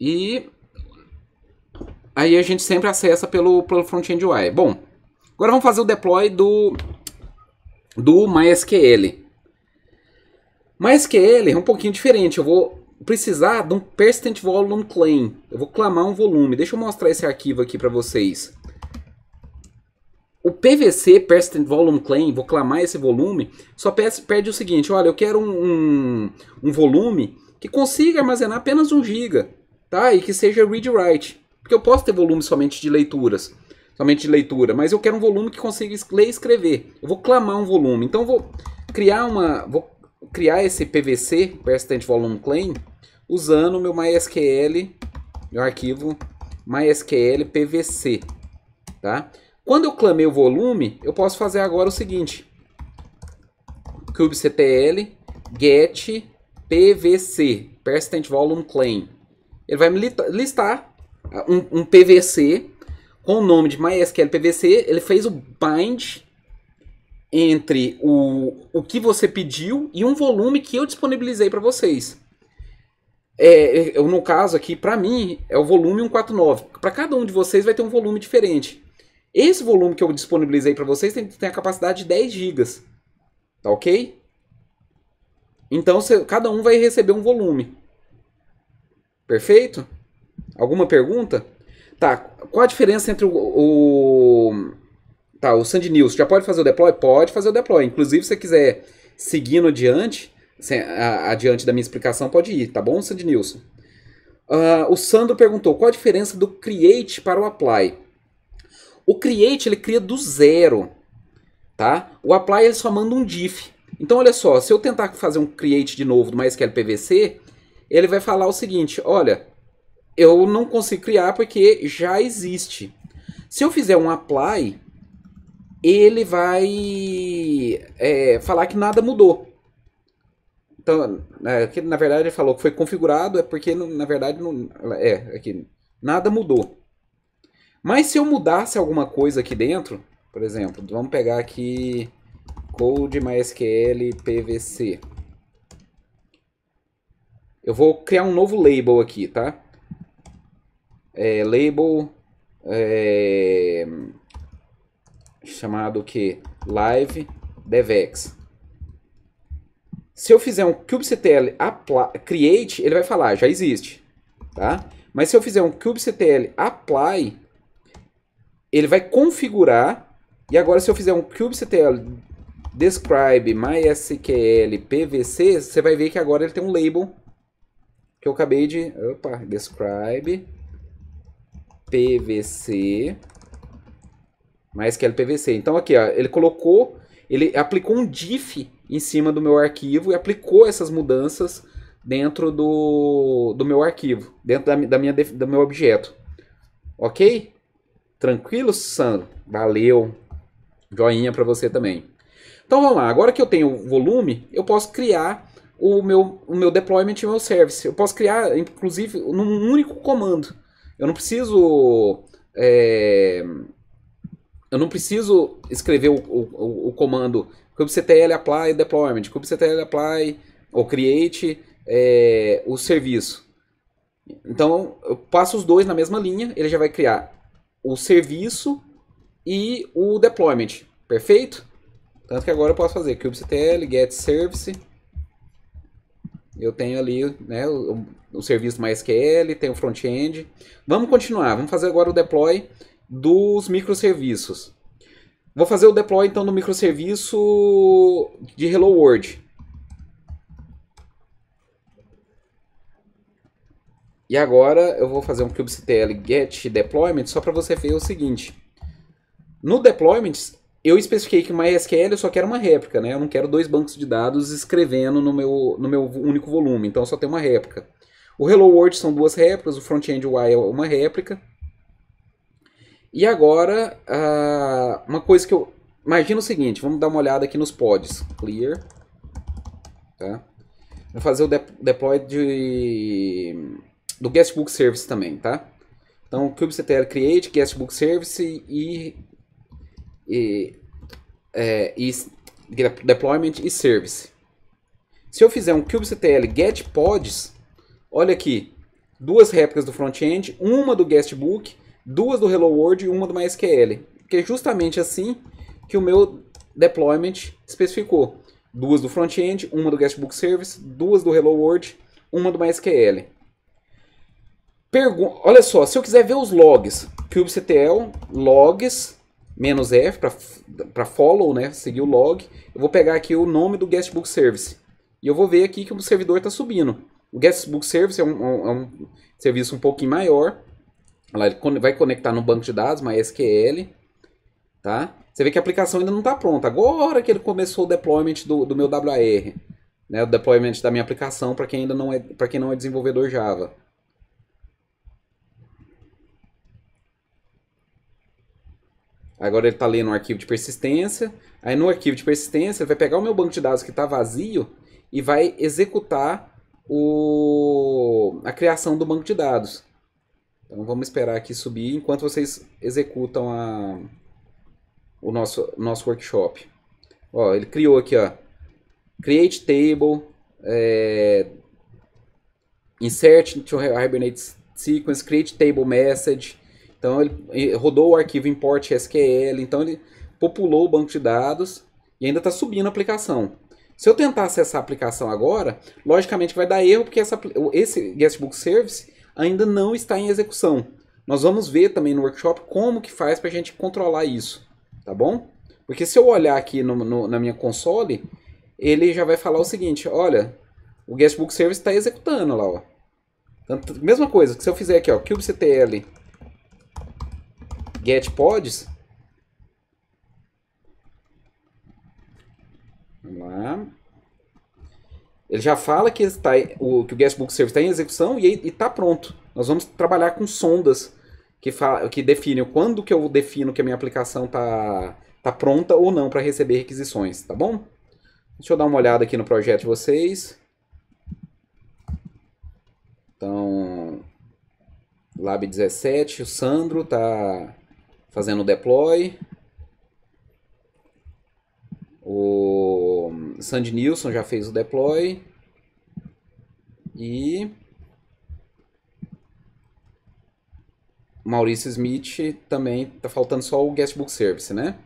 E Aí a gente sempre acessa pelo, pelo front-end UI. Bom, agora vamos fazer o deploy do, do MySQL. MySQL é um pouquinho diferente. Eu vou precisar de um persistent volume claim. Eu vou clamar um volume. Deixa eu mostrar esse arquivo aqui para vocês. O PVC, Persistent Volume Claim, vou clamar esse volume, só pede o seguinte, olha, eu quero um, um, um volume que consiga armazenar apenas 1 GB, tá? E que seja read-write. Porque eu posso ter volume somente de leituras, somente de leitura, mas eu quero um volume que consiga ler e escrever. Eu vou clamar um volume. Então eu vou criar uma, vou criar esse PVC, Persistent Volume Claim, usando o meu MySQL, meu arquivo MySQL PVC, tá? Quando eu clamei o volume, eu posso fazer agora o seguinte: kubectl get pvc persistent volume claim. Ele vai me listar um, um PVC com o nome de MySQL PVC, ele fez o bind entre o, o que você pediu e um volume que eu disponibilizei para vocês. É, eu, no caso aqui, para mim, é o volume 149. Para cada um de vocês vai ter um volume diferente. Esse volume que eu disponibilizei para vocês tem, tem a capacidade de 10 GB. Tá ok? Então, cê, cada um vai receber um volume. Perfeito? Alguma pergunta? Tá, qual a diferença entre o, o tá, o Sandy News já pode fazer o deploy? Pode fazer o deploy. Inclusive, se você quiser no adiante, sem, a, adiante da minha explicação, pode ir, tá bom, Sandy Nilson? Uh, ah, o Sandro perguntou, qual a diferença do create para o apply? O create, ele cria do zero, tá? O apply, ele só manda um diff. Então, olha só, se eu tentar fazer um create de novo do MySQL PVC, ele vai falar o seguinte, olha, eu não consigo criar porque já existe. Se eu fizer um apply, ele vai é, falar que nada mudou. Então, é, na verdade ele falou que foi configurado, é porque na verdade não, é, é que nada mudou. Mas se eu mudasse alguma coisa aqui dentro, por exemplo, vamos pegar aqui code MySQL PVC. Eu vou criar um novo label aqui, tá? é, label é, chamado que live devex. Se eu fizer um kubectl create, ele vai falar, já existe, tá? Mas se eu fizer um kubectl apply, ele vai configurar. E agora se eu fizer um kubectl describe mysql pvc, você vai ver que agora ele tem um label que eu acabei de, opa, describe PVC, MySQL PVC. Então aqui, ó, ele colocou, ele aplicou um diff em cima do meu arquivo e aplicou essas mudanças dentro do, do meu arquivo, dentro da, da minha, do meu objeto. Ok? Tranquilo, Sandro? Valeu. Joinha para você também. Então vamos lá, agora que eu tenho o volume, eu posso criar o meu, o meu deployment e o meu service. Eu posso criar, inclusive, num único comando. Eu não preciso. É, eu não preciso escrever o, o, o comando kubectl apply deployment, kubectl apply ou create é, o serviço. Então eu passo os dois na mesma linha, ele já vai criar o serviço e o deployment, perfeito? Tanto que agora eu posso fazer kubectl get service eu tenho ali né, o, o serviço MySQL, tenho o front-end. Vamos continuar, vamos fazer agora o deploy dos microserviços. Vou fazer o deploy então do microserviço de Hello World. E agora eu vou fazer um kubectl get deployment só para você ver o seguinte. No deployments, eu especifiquei que MySQL eu só quero uma réplica, né? Eu não quero dois bancos de dados escrevendo no meu, no meu único volume, então só tem uma réplica. O Hello World são duas réplicas, o front-end UI é uma réplica. E agora, uh, uma coisa que eu... Imagina o seguinte, vamos dar uma olhada aqui nos pods. Clear. Tá? Vou fazer o de deploy de... do Guestbook Service também, tá? Então, kubectl create, Guestbook Service e e, é, e deployment e service. Se eu fizer um kubectl get pods, olha aqui, duas réplicas do front-end, uma do guestbook, duas do hello world e uma do MySQL. Que é justamente assim que o meu deployment especificou. Duas do front-end, uma do guestbook service, duas do hello world, uma do MySQL. Pergun Olha só, se eu quiser ver os logs, kubectl logs menos F para follow, né, seguir o log. Eu vou pegar aqui o nome do guestbook service. E eu vou ver aqui que o servidor está subindo. O guestbook service é um, é um, é serviço um pouquinho maior. Ele vai conectar no banco de dados, MySQL. Tá? Você vê que a aplicação ainda não está pronta. Agora que ele começou o deployment do, do meu WAR. Né, o deployment da minha aplicação para quem ainda não é, para quem não é desenvolvedor Java. Agora ele está lendo um arquivo de persistência. Aí no arquivo de persistência ele vai pegar o meu banco de dados que está vazio e vai executar o... a criação do banco de dados. Então vamos esperar aqui subir enquanto vocês executam a... o nosso, nosso workshop. Ó, ele criou aqui, ó, create table, é, insert into Hibernate sequence, create table message, então ele rodou o arquivo import SQL, então ele populou o banco de dados e ainda está subindo a aplicação. Se eu tentar acessar a aplicação agora, logicamente vai dar erro porque essa, esse guestbook service ainda não está em execução. Nós vamos ver também no workshop como que faz para a gente controlar isso, tá bom? Porque se eu olhar aqui no, no, na minha console, ele já vai falar o seguinte, olha, o guestbook service está executando lá, ó. Então, mesma coisa que se eu fizer aqui, ó, kubectl get pods. Vamos lá. Ele já fala que, está, o, que o guestbook service está em execução e está pronto. Nós vamos trabalhar com sondas que, fala, que definem quando que eu defino que a minha aplicação está tá pronta ou não para receber requisições, tá bom? Deixa eu dar uma olhada aqui no projeto de vocês. Então, Lab 17, o Sandro está fazendo o deploy. O Sandy Nilsson já fez o deploy. E Maurício Smith também está faltando só o guestbook service, né?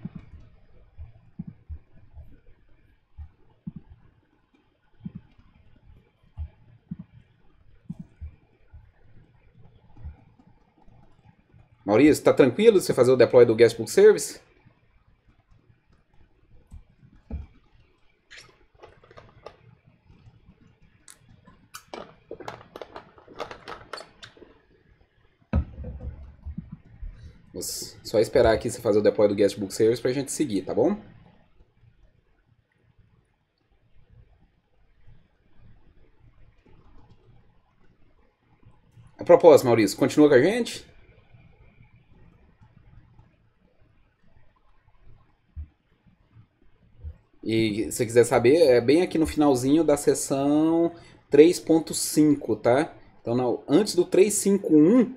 Maurício, está tranquilo você fazer o deploy do Guestbook Service? Vou só esperar aqui você fazer o deploy do Guestbook Service para a gente seguir, tá bom? A propósito, Maurício, continua com a gente? E se quiser saber, é bem aqui no finalzinho da seção 3.5, tá? Então, não, antes do 351,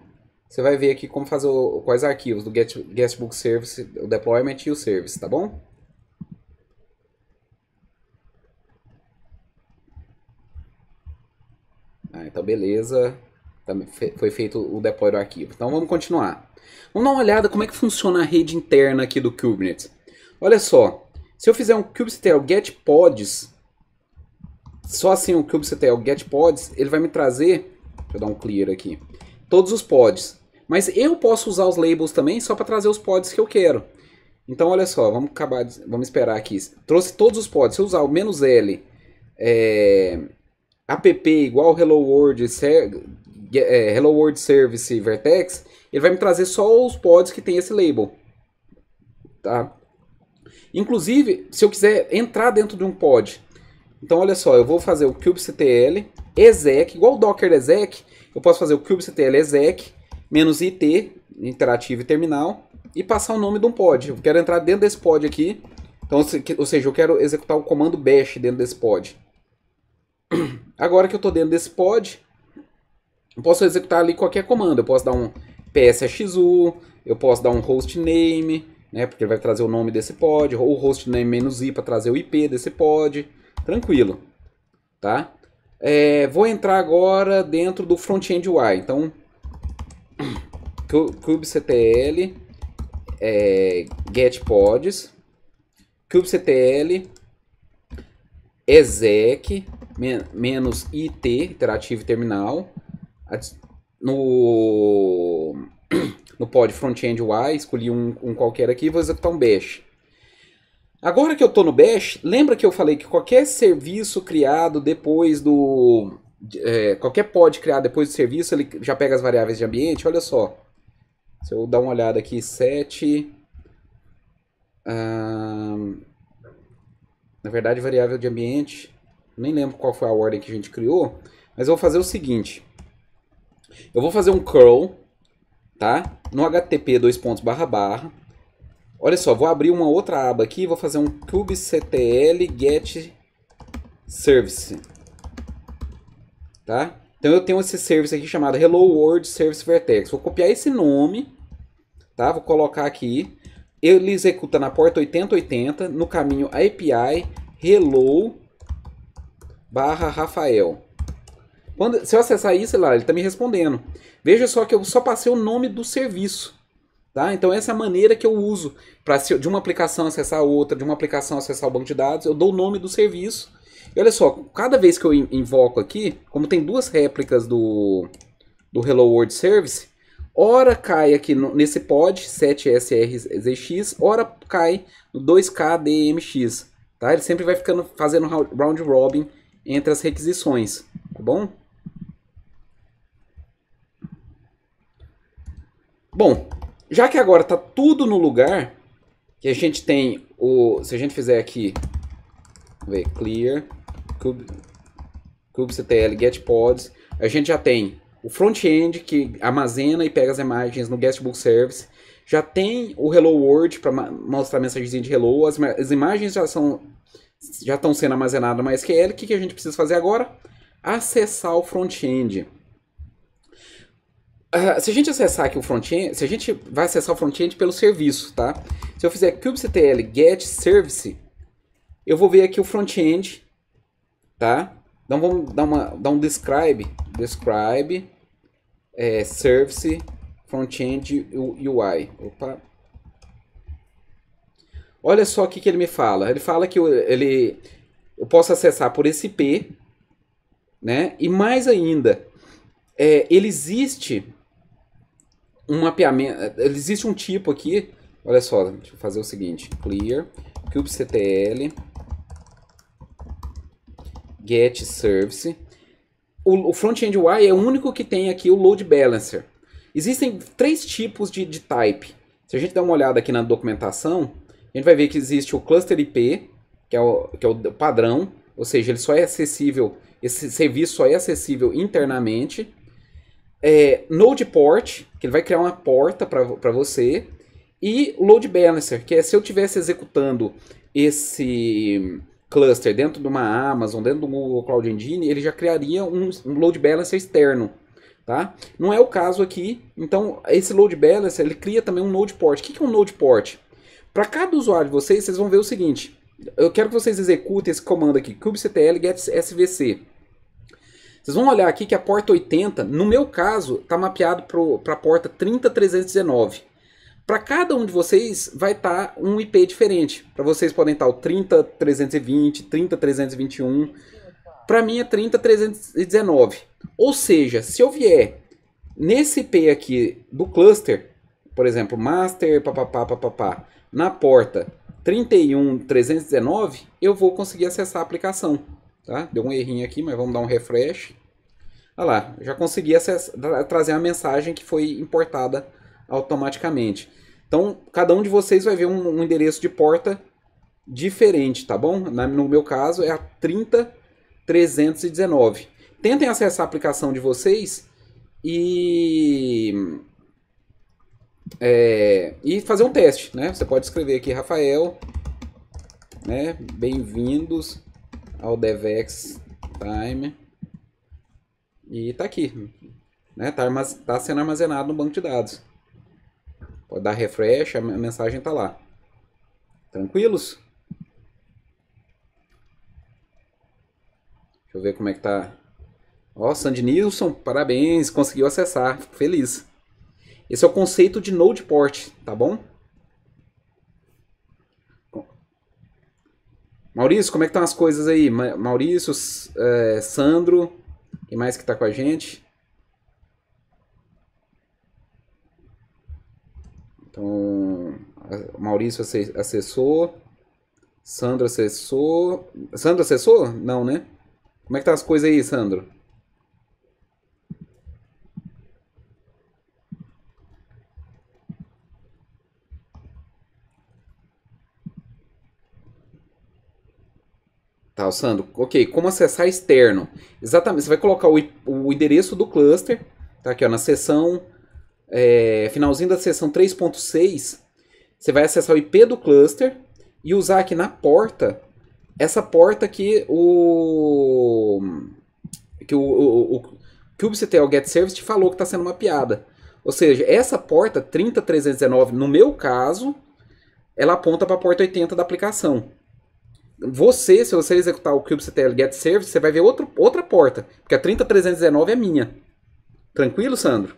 você vai ver aqui como fazer o, quais arquivos do Get, Guestbook Service, o deployment e o service, tá bom? Ah, então beleza. foi feito o deploy do arquivo. Então vamos continuar. Vamos dar uma olhada como é que funciona a rede interna aqui do Kubernetes. Olha só, se eu fizer um kubectl get pods, só assim um kubectl get pods, ele vai me trazer, deixa eu dar um clear aqui, todos os pods. Mas eu posso usar os labels também só para trazer os pods que eu quero. Então olha só, vamos acabar, de, vamos esperar aqui. Trouxe todos os pods. Se eu usar o menos "-l", é, app igual hello world, ser, é, hello world service vertex, ele vai me trazer só os pods que tem esse label, tá? Inclusive, se eu quiser entrar dentro de um pod, então olha só, eu vou fazer o kubectl exec, igual o docker exec, eu posso fazer o kubectl exec menos it, interativo e terminal, e passar o nome de um pod. Eu quero entrar dentro desse pod aqui, então, ou seja, eu quero executar o comando bash dentro desse pod. [clears throat] Agora que eu estou dentro desse pod, eu posso executar ali qualquer comando. Eu posso dar um psxu, eu posso dar um hostname, né? Porque ele vai trazer o nome desse pod, ou o hostname-i né, para trazer o IP desse pod, tranquilo, tá? É, vou entrar agora dentro do front-end UI, então kubectl [clears throat] é, getPods, kubectl exec menos it, iterativo terminal, no [clears throat] no pod front-end UI, escolhi um, um qualquer aqui e vou executar um bash. Agora que eu estou no bash, lembra que eu falei que qualquer serviço criado depois do... É, qualquer pod criado depois do serviço, ele já pega as variáveis de ambiente, olha só. Se eu dar uma olhada aqui, set, Hum, na verdade, variável de ambiente, nem lembro qual foi a ordem que a gente criou, mas eu vou fazer o seguinte. Eu vou fazer um curl tá? No HTTP dois pontos barra barra. Olha só, vou abrir uma outra aba aqui e vou fazer um kubectl get service, tá? Então eu tenho esse service aqui chamado Hello World Service Vertex. Vou copiar esse nome, tá? Vou colocar aqui. Ele executa na porta 8080, no caminho API hello barra Rafael. Quando, se eu acessar isso, lá, ele está me respondendo. Veja só que eu só passei o nome do serviço. Tá? Então essa é a maneira que eu uso para de uma aplicação acessar a outra, de uma aplicação acessar o banco de dados, eu dou o nome do serviço. E olha só, cada vez que eu invoco aqui, como tem duas réplicas do, do Hello World Service, ora cai aqui no, nesse pod 7SRZX, ora cai no 2KDMX. Tá? Ele sempre vai ficando fazendo round robin entre as requisições, tá bom? Bom, já que agora está tudo no lugar, que a gente tem o... Se a gente fizer aqui, ver, clear, cube, get getPods, a gente já tem o front-end que armazena e pega as imagens no guestbook service, já tem o hello world para mostrar mensagem mensagenzinha de hello, as, as imagens já são já estão sendo armazenadas no MySQL, o que, que a gente precisa fazer agora? Acessar o front-end se a gente acessar aqui o front-end, se a gente vai acessar o front-end pelo serviço, tá? Se eu fizer kubectl get service, eu vou ver aqui o front-end, tá? Então vamos dar, uma, dar um describe, describe é, service front-end UI. Opa. Olha só o que, que ele me fala. Ele fala que eu, ele, eu posso acessar por esse IP, né? E mais ainda, é, ele existe um mapeamento. É, existe um tipo aqui. Olha só, deixa eu fazer o seguinte: clear kubectl get service. O, o front-end UI é o único que tem aqui o load balancer. Existem três tipos de, de type. Se a gente der uma olhada aqui na documentação, a gente vai ver que existe o cluster IP, que é o, que é o padrão, ou seja, ele só é acessível, esse serviço só é acessível internamente é, Node Port, que ele vai criar uma porta para você, e Load Balancer, que é se eu estivesse executando esse cluster dentro de uma Amazon, dentro do Google Cloud Engine, ele já criaria um, um Load Balancer externo. Tá? Não é o caso aqui, então esse Load Balancer ele cria também um Node Port. O que é um Node Port? Para cada usuário de vocês, vocês vão ver o seguinte, eu quero que vocês executem esse comando aqui, kubectl get svc. Vocês vão olhar aqui que a porta 80, no meu caso, está mapeado para a porta 30319. Para cada um de vocês vai estar tá um IP diferente. Para vocês podem estar tá o 30320, 30321. Para mim é 30319. Ou seja, se eu vier nesse IP aqui do cluster, por exemplo, master papapá, papapá, na porta 31319, eu vou conseguir acessar a aplicação. Tá? Deu um errinho aqui, mas vamos dar um refresh. Olha lá, já consegui trazer a mensagem que foi importada automaticamente. Então, cada um de vocês vai ver um, um endereço de porta diferente, tá bom? Na, no meu caso, é a 30319. Tentem acessar a aplicação de vocês e é, e fazer um teste, né? Você pode escrever aqui, Rafael, né? Bem-vindos ao Devex time. E está aqui. Né? Tá, armaz... tá sendo armazenado no banco de dados. Pode dar refresh, a mensagem está lá. Tranquilos? Deixa eu ver como é que tá. Ó, Sandy Nilson, parabéns, conseguiu acessar, fico feliz. Esse é o conceito de node port, tá bom? Maurício, como é que estão as coisas aí? Maurício, é, Sandro, quem mais que está com a gente? Então, Maurício acessou, Sandro acessou, Sandro acessou? Não, né? Como é que tá as coisas aí, Sandro? Tá, Sandro. Ok, como acessar externo? Exatamente, você vai colocar o, o endereço do cluster, tá aqui ó, na seção, é, finalzinho da seção 3.6, você vai acessar o IP do cluster e usar aqui na porta, essa porta que o, que o, o, o kubectl get service te falou que está sendo mapeada. Ou seja, essa porta 30319, no meu caso, ela aponta para a porta 80 da aplicação você, se você executar o kubectl get service, você vai ver outro, outra porta, porque a 30319 é minha. Tranquilo, Sandro?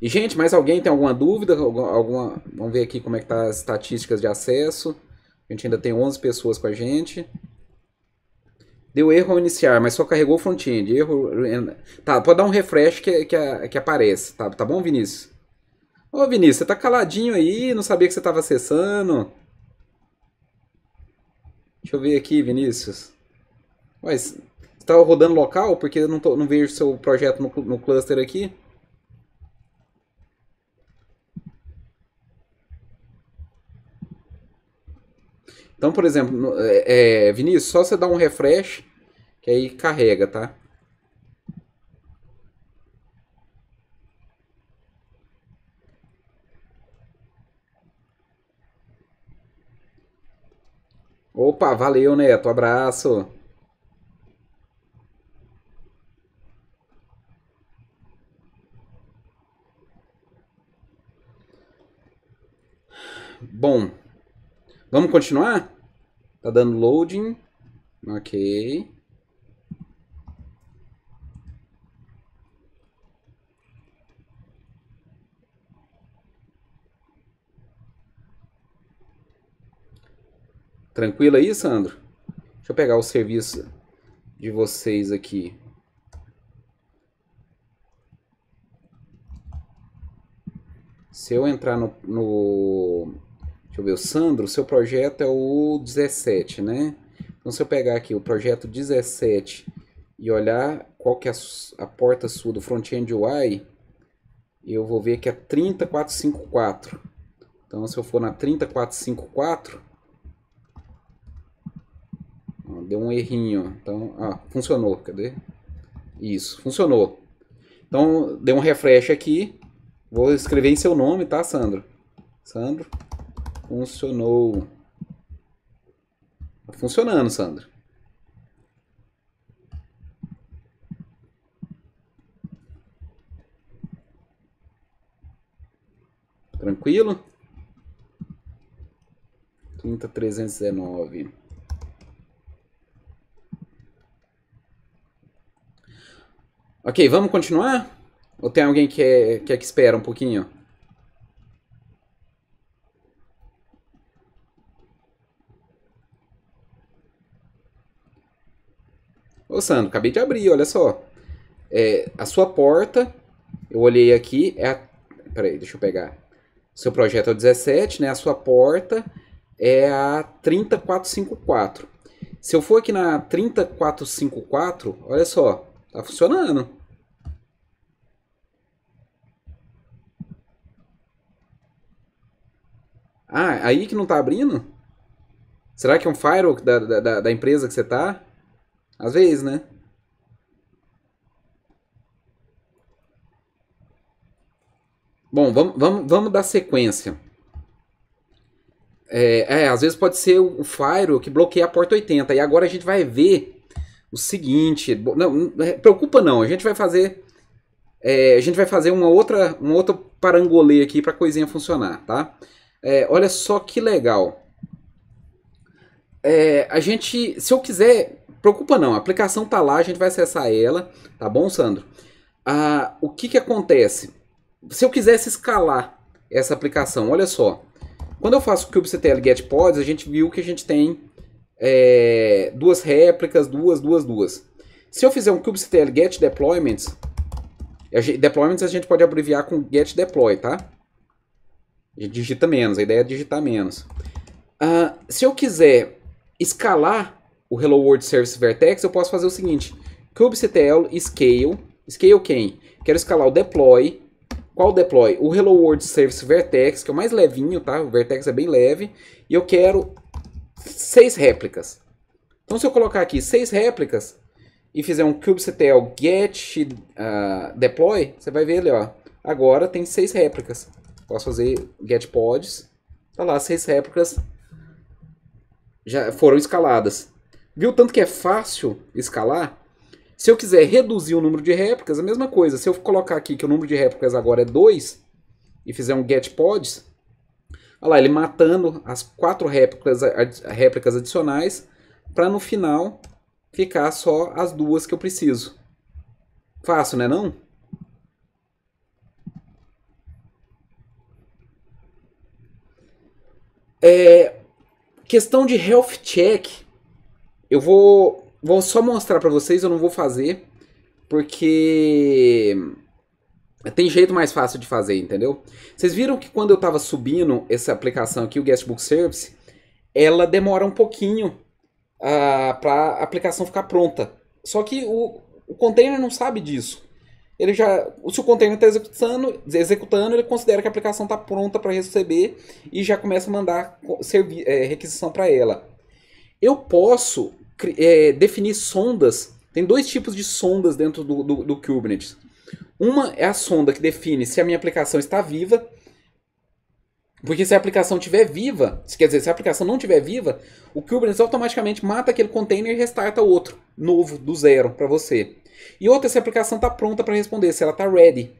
E, gente, mais alguém tem alguma dúvida? Alguma... Vamos ver aqui como é que tá as estatísticas de acesso. A gente ainda tem 11 pessoas com a gente. Deu erro ao iniciar, mas só carregou o front-end. Erro... Eh, tá, pode dar um refresh que, que, que aparece. Tá, tá bom, Vinícius? Ô Vinícius, você tá caladinho aí, não sabia que você tava acessando. Deixa eu ver aqui, Vinícius. Mas você tá rodando local? Porque eu não, tô, não vejo seu projeto no, no cluster aqui. Então, por exemplo, é, é, Vinícius, só você dá um refresh que aí carrega, tá? Opa, valeu, Neto. Abraço. Bom, vamos continuar? Tá dando loading. Ok. Tranquilo aí, Sandro? Deixa eu pegar o serviço de vocês aqui. Se eu entrar no, no, Deixa eu ver, o Sandro, seu projeto é o 17, né? Então, se eu pegar aqui o projeto 17 e olhar qual que é a, a porta sua do front-end UI, eu vou ver que é 30454. Então, se eu for na 30454, Deu um errinho. Então, ah, funcionou. Cadê? Isso, funcionou. Então, deu um refresh aqui. Vou escrever em seu nome, tá, Sandro? Sandro, funcionou. Tá funcionando, Sandro. Tranquilo? 30319. Ok, vamos continuar? Ou tem alguém que é, quer é que, espera um pouquinho? Ô Sandro, acabei de abrir, olha só. É, a sua porta, eu olhei aqui, é a... Peraí, deixa eu pegar. Seu projeto é o 17, né? A sua porta é a 30454. Se eu for aqui na 30454, olha só. Tá funcionando. Ah, aí que não tá abrindo? Será que é um firewall da, da, da empresa que você tá? Às vezes, né? Bom, vamos, vamos, vamos dar sequência. É, é, às vezes pode ser o Firewall que bloqueia a porta 80. E agora a gente vai ver o seguinte, não, é, preocupa não, a gente vai fazer é, a gente vai fazer uma outra, um outro parangolê aqui para a coisinha funcionar, tá? É, olha só que legal. É, a gente, se eu quiser, preocupa não, a aplicação tá lá, a gente vai acessar ela, tá bom, Sandro? Ah, o que que acontece? Se eu quisesse escalar essa aplicação, olha só. Quando eu faço kubectl get pods, a gente viu que a gente tem é, duas réplicas, duas, duas, duas. Se eu fizer um kubectl get deployments, deployments a gente pode abreviar com get deploy, tá? digita menos, a ideia é digitar menos. Uh, se eu quiser escalar o Hello World Service Vertex, eu posso fazer o seguinte, kubectl scale, scale quem? Quero escalar o deploy, qual deploy? O Hello World Service Vertex, que é o mais levinho, tá? O Vertex é bem leve. E eu quero seis réplicas. Então, se eu colocar aqui seis réplicas e fizer um kubectl get uh, deploy, você vai ver ali, ó. Agora tem seis réplicas. Posso fazer get pods. Tá lá, seis réplicas já foram escaladas. Viu tanto que é fácil escalar? Se eu quiser reduzir o número de réplicas, a mesma coisa. Se eu colocar aqui que o número de réplicas agora é 2 e fizer um get pods, Olha lá, ele matando as quatro réplicas, réplicas adicionais para no final ficar só as duas que eu preciso. Fácil, né não? É, questão de health check, eu vou, vou só mostrar para vocês, eu não vou fazer, porque tem jeito mais fácil de fazer, entendeu? Vocês viram que quando eu estava subindo essa aplicação aqui, o Guestbook Service, ela demora um pouquinho uh, ah, para a aplicação ficar pronta. Só que o, o container não sabe disso. Ele já, se o container está executando, executando, ele considera que a aplicação está pronta para receber e já começa a mandar servi, é, requisição para ela. Eu posso é, definir sondas. Tem dois tipos de sondas dentro do, do, do Kubernetes uma é a sonda que define se a minha aplicação está viva, porque se a aplicação estiver viva, quer dizer, se a aplicação não estiver viva, o Kubernetes automaticamente mata aquele container e restarta outro, novo, do zero, para você. E outra, se a aplicação está pronta para responder, se ela está ready.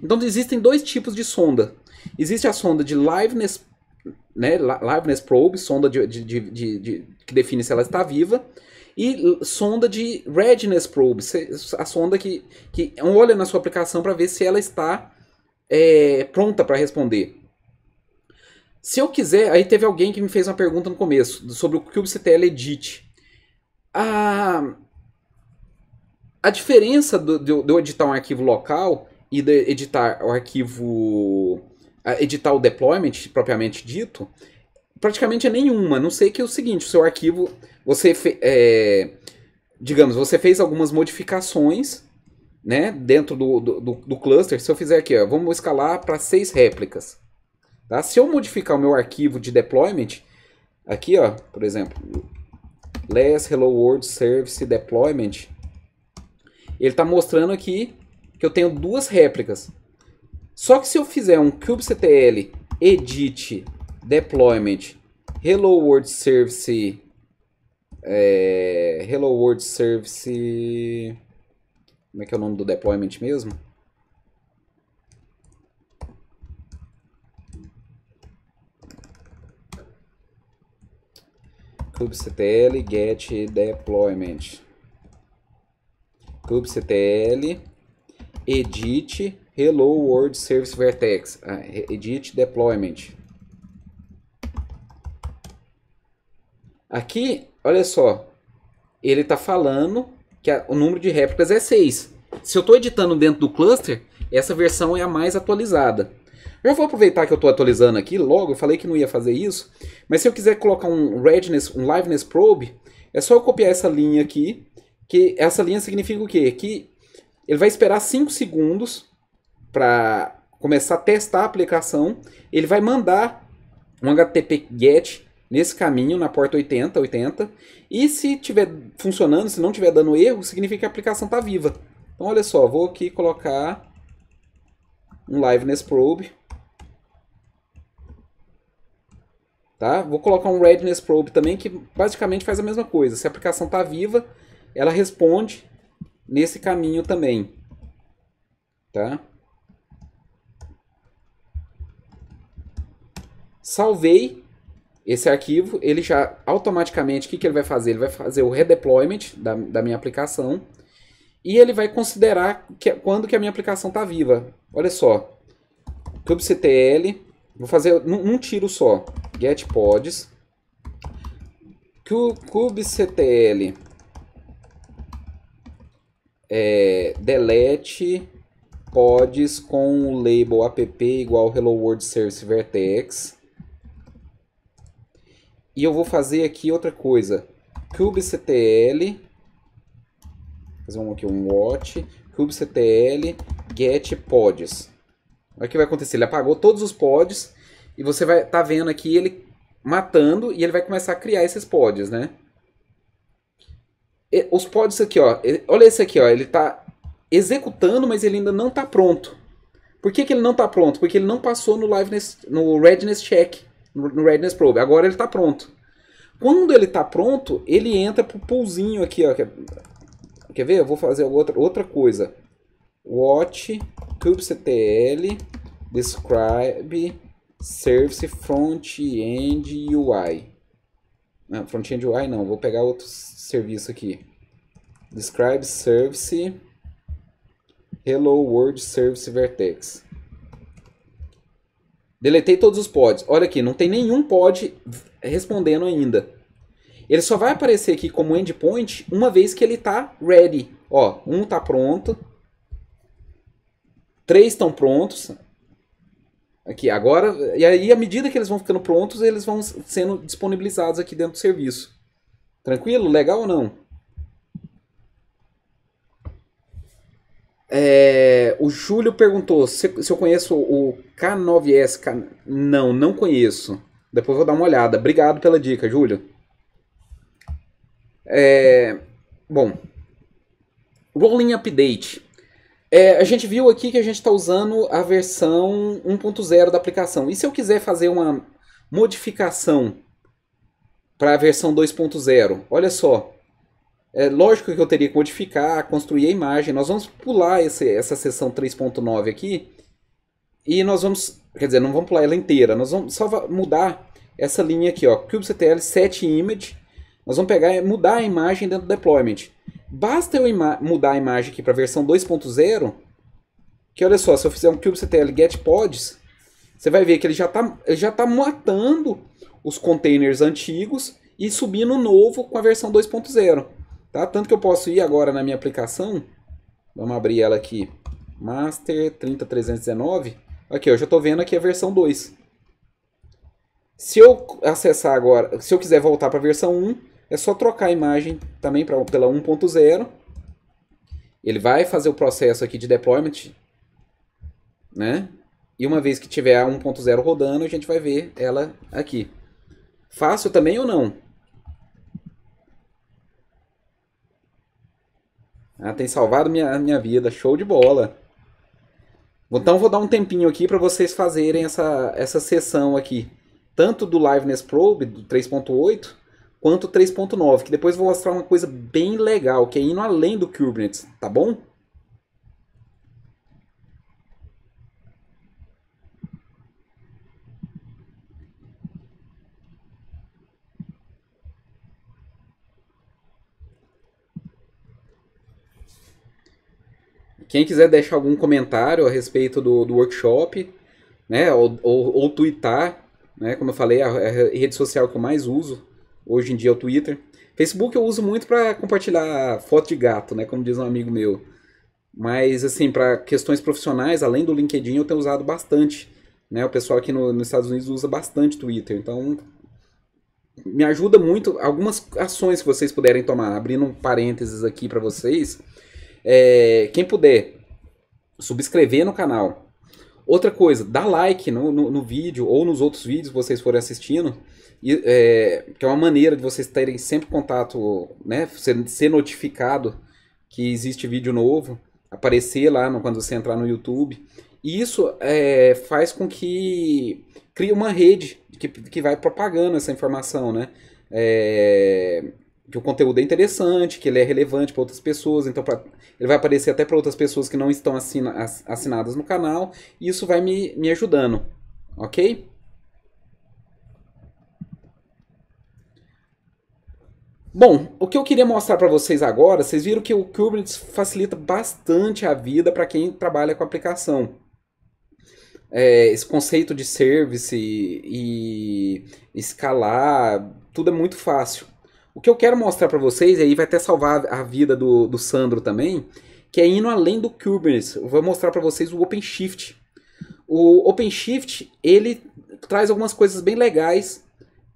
Então existem dois tipos de sonda. Existe a sonda de liveness, né, liveness probe, sonda de, de, de, de que define se ela está viva, e sonda de readiness probe, a sonda que, que olha na sua aplicação para ver se ela está é, pronta para responder. Se eu quiser, aí teve alguém que me fez uma pergunta no começo sobre o kubectl edit. A, a diferença do, de eu editar um arquivo local e de editar o arquivo editar o deployment propriamente dito praticamente é nenhuma. Não sei que é o seguinte, o seu arquivo, você é, digamos, você fez algumas modificações, né, dentro do, do, do cluster. Se eu fizer aqui, ó, vamos escalar para seis réplicas, tá? Se eu modificar o meu arquivo de deployment, aqui, ó, por exemplo, less hello world service deployment, ele está mostrando aqui que eu tenho duas réplicas. Só que se eu fizer um kubectl edit deployment hello world service é, hello world service como é que é o nome do deployment mesmo kubectl get deployment kubectl edit hello world service vertex ah, edit deployment Aqui, olha só, ele está falando que a, o número de réplicas é 6. Se eu estou editando dentro do cluster, essa versão é a mais atualizada. Eu vou aproveitar que eu estou atualizando aqui logo, eu falei que não ia fazer isso, mas se eu quiser colocar um readiness, um liveness probe, é só eu copiar essa linha aqui, que essa linha significa o quê? Que ele vai esperar 5 segundos para começar a testar a aplicação, ele vai mandar um HTTP GET nesse caminho, na porta 80, 80. E se tiver funcionando, se não tiver dando erro, significa que a aplicação está viva. Então, olha só, vou aqui colocar um liveness probe. Tá? Vou colocar um readiness probe também, que basicamente faz a mesma coisa. Se a aplicação está viva, ela responde nesse caminho também. Tá? Salvei esse arquivo, ele já automaticamente, o que, que ele vai fazer? Ele vai fazer o redeployment da, da minha aplicação e ele vai considerar que, quando que a minha aplicação está viva. Olha só, kubectl, vou fazer um, tiro só, get pods, kubectl é, delete pods com o label app igual hello world service vertex e eu vou fazer aqui outra coisa. kubectl, fazer um aqui, um watch, kubectl get pods. Olha o que vai acontecer, ele apagou todos os pods e você vai tá vendo aqui ele matando e ele vai começar a criar esses pods, né? E, os pods aqui, ó, ele, olha esse aqui, ó, ele tá executando, mas ele ainda não tá pronto. Por que, que ele não tá pronto? Porque ele não passou no liveness, no readiness check no readiness Probe. Agora ele está pronto. Quando ele está pronto, ele entra para o poolzinho aqui. Ó. É- quer ver? Eu vou fazer outra, outra coisa. Watch kubectl describe service front-end UI. front-end UI não. Vou pegar outro serviço aqui. Describe service hello world service vertex. Deletei todos os pods. Olha aqui, não tem nenhum pod respondendo ainda. Ele só vai aparecer aqui como endpoint uma vez que ele está ready. Ó, um está pronto. Três estão prontos. Aqui, agora... E aí, à medida que eles vão ficando prontos, eles vão sendo disponibilizados aqui dentro do serviço. Tranquilo? Legal ou não? É, o Júlio perguntou se, se, eu conheço o K9S. K... Não, não conheço. Depois vou dar uma olhada. Obrigado pela dica, Júlio. É, bom, Rolling Update. É, a gente viu aqui que a gente está usando a versão 1.0 da aplicação. E se eu quiser fazer uma modificação para a versão 2.0? Olha só, é lógico que eu teria que modificar, construir a imagem. Nós vamos pular esse, essa seção 3.9 aqui e nós vamos, quer dizer, não vamos pular ela inteira, nós vamos só mudar essa linha aqui, ó, kubectl set image. Nós vamos pegar mudar a imagem dentro do deployment. Basta eu mudar a imagem aqui para a versão 2.0, que olha só, se eu fizer um kubectl get pods, você vai ver que ele já está já tá matando os containers antigos e subindo novo com a versão 2.0. Tá? Tanto que eu posso ir agora na minha aplicação. Vamos abrir ela aqui. Master 30319. Aqui, eu já estou vendo aqui a versão 2. Se eu acessar agora, se eu quiser voltar para a versão 1, é só trocar a imagem também pra, pela 1.0. Ele vai fazer o processo aqui de deployment, né? E uma vez que tiver a 1.0 rodando, a gente vai ver ela aqui. Fácil também ou não? Ah, tem salvado minha, minha vida. Show de bola. Então vou dar um tempinho aqui para vocês fazerem essa, essa sessão aqui. Tanto do Liveness Probe, do 3.8, quanto 3.9. Que depois vou mostrar uma coisa bem legal, que é indo além do Kubernetes, tá bom? Quem quiser deixar algum comentário a respeito do, do workshop, né, ou, ou, ou twittar, né, como eu falei, a, a rede social que eu mais uso hoje em dia é o Twitter. Facebook eu uso muito para compartilhar foto de gato, né, como diz um amigo meu. Mas, assim, para questões profissionais, além do LinkedIn, eu tenho usado bastante. Né? O pessoal aqui no, nos Estados Unidos usa bastante Twitter. Então, me ajuda muito algumas ações que vocês puderem tomar. Abrindo um parênteses aqui para vocês, é, quem puder, subscrever no canal. Outra coisa, dá like no, no, no vídeo ou nos outros vídeos que vocês forem assistindo, e, é, que é uma maneira de vocês terem sempre contato, né, ser, ser notificado que existe vídeo novo, aparecer lá no, quando você entrar no YouTube. E isso é, faz com que crie uma rede que, que vai propagando essa informação, né? É, que o conteúdo é interessante, que ele é relevante para outras pessoas, então pra, ele vai aparecer até para outras pessoas que não estão assina, assinadas no canal, e isso vai me, me ajudando, ok? Bom, o que eu queria mostrar para vocês agora, vocês viram que o Kubernetes facilita bastante a vida para quem trabalha com aplicação. É, esse conceito de service e escalar, tudo é muito fácil. O que eu quero mostrar para vocês, e aí vai até salvar a vida do, do Sandro também, que é indo além do Kubernetes. Eu vou mostrar para vocês o OpenShift. O OpenShift, ele traz algumas coisas bem legais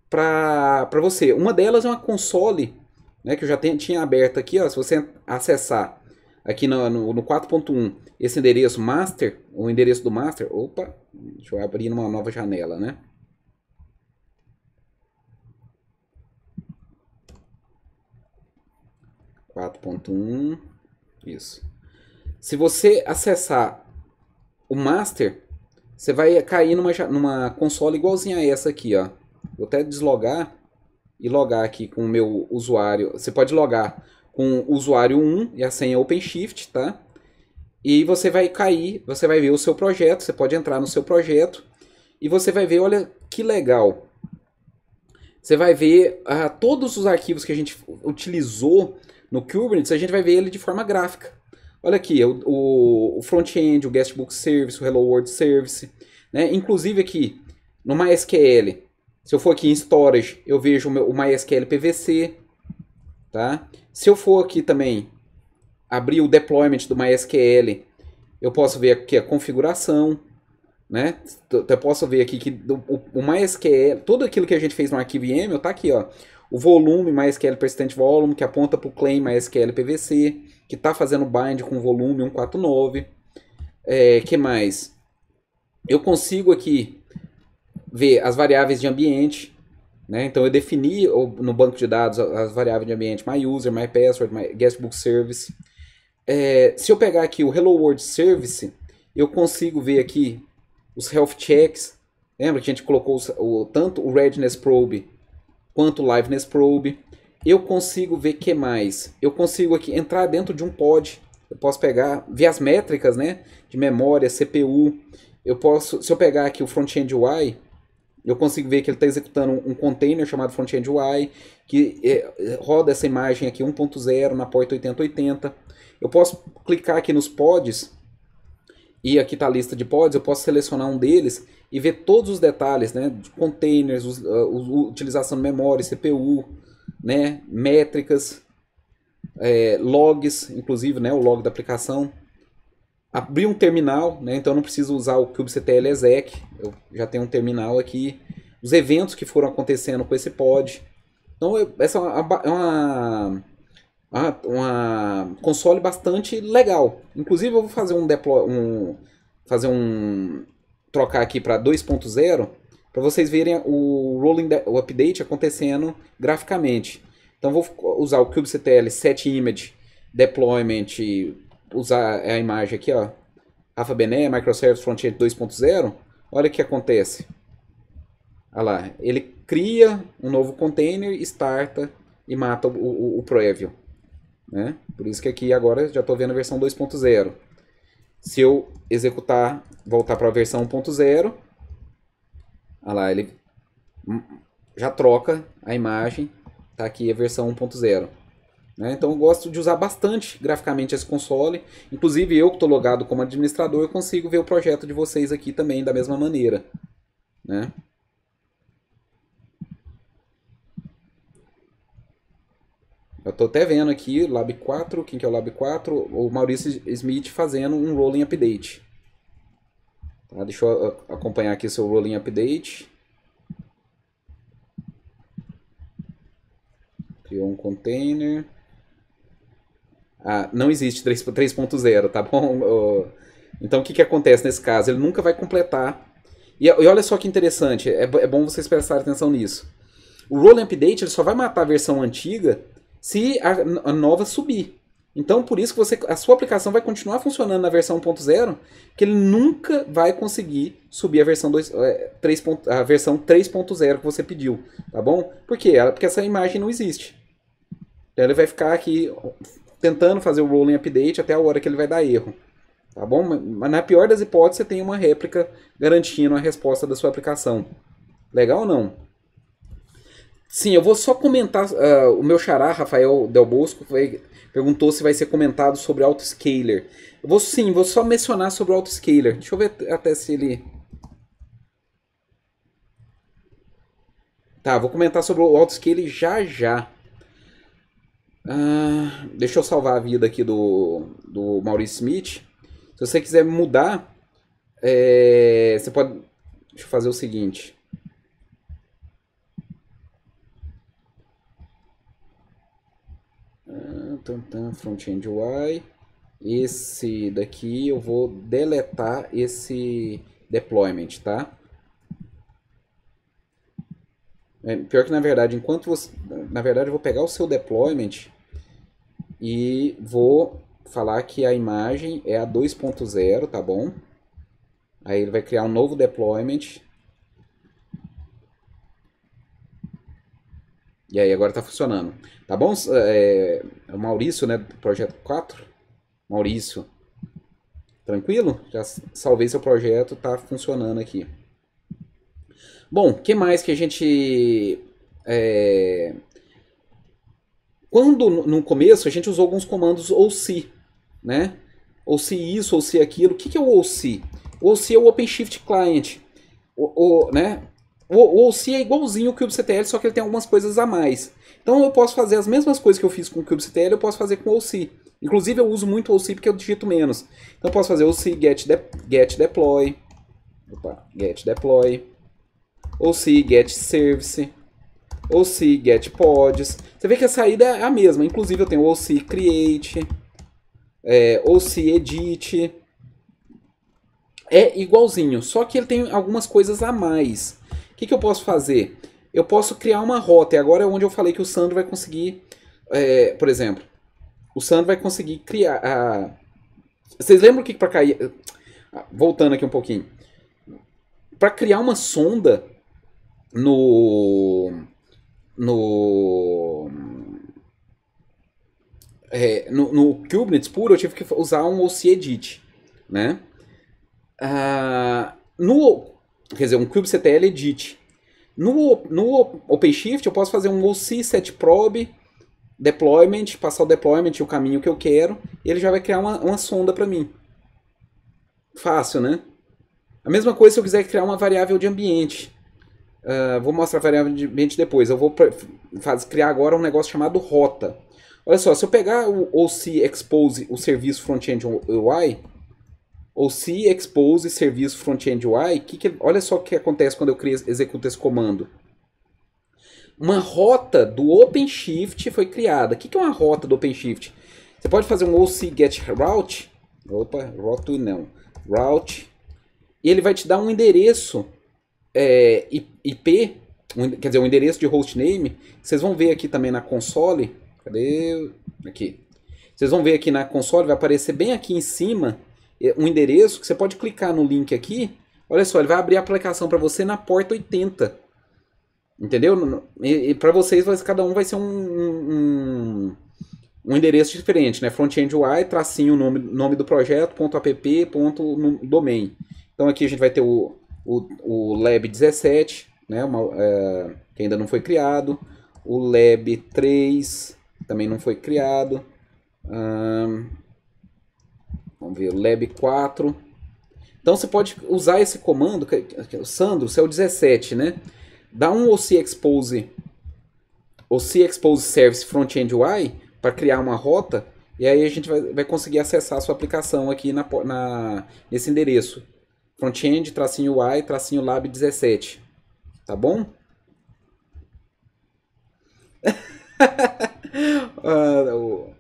para você. Uma delas é uma console, né, que eu já tenho, tinha aberta aqui, ó, se você acessar aqui no, no, no 4.1 esse endereço master, o endereço do master, opa, deixa eu abrir numa nova janela, né? 4.1. Isso. Se você acessar o master, você vai cair numa, numa console igualzinha a essa aqui, ó. Vou até deslogar e logar aqui com o meu usuário. Você pode logar com o usuário 1 e a senha OpenShift, tá? E você vai cair, você vai ver o seu projeto, você pode entrar no seu projeto e você vai ver, olha que legal. Você vai ver ah, todos os arquivos que a gente utilizou no Kubernetes, a gente vai ver ele de forma gráfica. Olha aqui, é o, o front-end, o guestbook service, o hello world service. Né? Inclusive aqui, no MySQL, se eu for aqui em storage, eu vejo o, meu, o MySQL PVC. Tá? Se eu for aqui também abrir o deployment do MySQL, eu posso ver aqui a configuração, né? Eu posso ver aqui que o, MySQL, tudo aquilo que a gente fez no arquivo YAML tá aqui, ó o volume MySQL Persistent Volume, que aponta para o claim MySQL PVC, que está fazendo bind com volume 149. É, que mais? Eu consigo aqui ver as variáveis de ambiente. Né? Então eu defini no banco de dados as variáveis de ambiente myUser, myPassword, my guestbook service. É, se eu pegar aqui o Hello World Service, eu consigo ver aqui os health checks. Lembra que a gente colocou o, tanto o Readiness Probe quanto Liveness Probe. Eu consigo ver que mais? Eu consigo aqui entrar dentro de um pod. Eu posso pegar, ver as métricas, né? De memória, CPU. Eu posso, se eu pegar aqui o front-end UI, eu consigo ver que ele está executando um container chamado Frontend UI, que é, roda essa imagem aqui 1.0 na port 8080. Eu posso clicar aqui nos pods, e aqui está a lista de pods, eu posso selecionar um deles e ver todos os detalhes, né? De containers, os, ah, utilização de memória, CPU, né? Métricas, é, logs, inclusive, né? O log da aplicação. Abrir um terminal, né? Então não preciso usar o kubectl exec, eu já tenho um terminal aqui. Os eventos que foram acontecendo com esse pod. Então eu, essa é uma, é uma uma console bastante legal. Inclusive eu vou fazer um deploy, um fazer um trocar aqui para 2.0 para vocês verem o rolling o update acontecendo graficamente. Então vou usar o kubectl set image deployment, usar a imagem aqui, ó, AlphaBenet Microservice Frontier 2.0. Olha o que acontece. Olha lá, ele cria um novo container, starta e mata o, o, o preview. Né? Por isso que aqui agora já estou vendo a versão 2.0. Se eu executar, voltar para a versão 1.0. Olha lá, ele hum, já troca a imagem. Está aqui a versão 1.0. Né? Então eu gosto de usar bastante graficamente esse console. Inclusive eu que estou logado como administrador, eu consigo ver o projeto de vocês aqui também da mesma maneira. Né? Eu tô até vendo aqui Lab 4, quem que é o Lab 4? O Maurício Smith fazendo um rolling update. Tá, deixa eu uh, acompanhar aqui seu rolling update. Criou um container. Ah, não existe 3.0, tá bom? [laughs] Então o que, que acontece nesse caso? Ele nunca vai completar. E, e olha só que interessante, é, é bom vocês prestarem atenção nisso. O rolling update ele só vai matar a versão antiga se a, a nova subir. Então, por isso que você, a sua aplicação vai continuar funcionando na versão 1.0, que ele nunca vai conseguir subir a versão 2, 3. É, a versão 3.0 que você pediu, tá bom? Por quê? Porque essa imagem não existe. Então, ele vai ficar aqui tentando fazer o rolling update até a hora que ele vai dar erro, tá bom? Mas na pior das hipóteses, você tem uma réplica garantindo a resposta da sua aplicação. Legal ou não? Sim, eu vou só comentar. Uh, o meu xará, Rafael Del Bosco, foi, perguntou se vai ser comentado sobre autoscaler. Eu vou sim, vou só mencionar sobre o autoscaler. Deixa eu ver até se ele. Tá, vou comentar sobre o autoscaler já já. Uh, deixa eu salvar a vida aqui do, do Maurício Smith. Se você quiser mudar, é, você pode. Deixa eu fazer o seguinte. tan, front-end UI. Esse daqui eu vou deletar esse deployment, tá? É, pior que na verdade, enquanto você... Na verdade eu vou pegar o seu deployment e vou falar que a imagem é a 2.0, tá bom? Aí ele vai criar um novo deployment E aí, agora tá funcionando. Tá bom? É, é, o Maurício, né? Do projeto 4. Maurício. Tranquilo? Já salvei seu projeto, tá funcionando aqui. Bom, o que mais que a gente. É... Quando no começo a gente usou alguns comandos ou se, né? Ou se isso, ou se aquilo. O que, que é o ou se? O ou se é o OpenShift Client. O, o, né? O, o C é igualzinho o kubectl, só que ele tem algumas coisas a mais. Então eu posso fazer as mesmas coisas que eu fiz com o kubectl, eu posso fazer com o OC. Inclusive eu uso muito o OC porque eu digito menos. Então eu posso fazer OC get, de, get deploy, opa, get deploy, OC get service, OC get pods. Você vê que a saída é a mesma. Inclusive eu tenho OC create, é, OC edit. É igualzinho, só que ele tem algumas coisas a mais que, que eu posso fazer? Eu posso criar uma rota, e agora é onde eu falei que o Sandro vai conseguir, é, por exemplo, o Sandro vai conseguir criar... A... Vocês lembram que para cair... Voltando aqui um pouquinho. Para criar uma sonda no... No... É, no, no, Kubernetes puro eu tive que usar um OCEdit, Edit, né? Ah, no Quer dizer, um kubectl é edit. No, no OpenShift eu posso fazer um OC set probe deployment, passar o deployment, o caminho que eu quero, e ele já vai criar uma, uma sonda para mim. Fácil, né? A mesma coisa se eu quiser criar uma variável de ambiente. Uh, vou mostrar a variável de ambiente depois. Eu vou faz, criar agora um negócio chamado rota. Olha só, se eu pegar o OC Expose, o serviço front-end UI, ou se expose serviço front-end UI, que que, olha só o que acontece quando eu crio, executo esse comando. Uma rota do OpenShift foi criada. O que, que é uma rota do OpenShift? Você pode fazer um OC get route, opa, route não, route, e ele vai te dar um endereço é, IP, um, quer dizer, um endereço de hostname. Vocês vão ver aqui também na console, cadê? Aqui. Vocês vão ver aqui na console, vai aparecer bem aqui em cima é, um endereço que você pode clicar no link aqui. Olha só, ele vai abrir a aplicação para você na porta 80. Entendeu? E, e para vocês, cada um vai ser um, um, um endereço diferente, né? front-end UI, tracinho, nome, nome do projeto, ponto app, ponto domain. Então aqui a gente vai ter o, o, o Lab 17, né? Uma, é, que ainda não foi criado. O Lab 3 também não foi criado. Um, Vamos ver, lab 4. Então você pode usar esse comando, o Sandro, você é o 17, né? Dá um OC Expose, OC Expose Service Frontend UI para criar uma rota e aí a gente vai, vai conseguir acessar a sua aplicação aqui na, na, nesse endereço. Frontend, tracinho UI, tracinho lab 17. Tá bom? [laughs] Ah,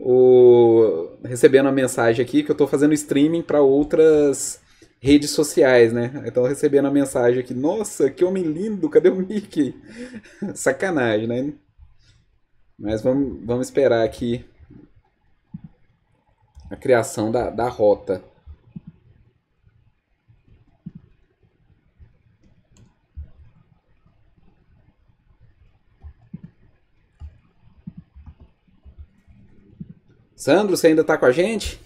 o, recebendo a mensagem aqui que eu estou fazendo streaming para outras redes sociais, né? Então recebendo a mensagem aqui, nossa, que homem lindo, cadê o Mickey? [laughs] Sacanagem, né? Mas vamos, vamos esperar aqui a criação da, da rota. Sandro, você ainda tá com a gente?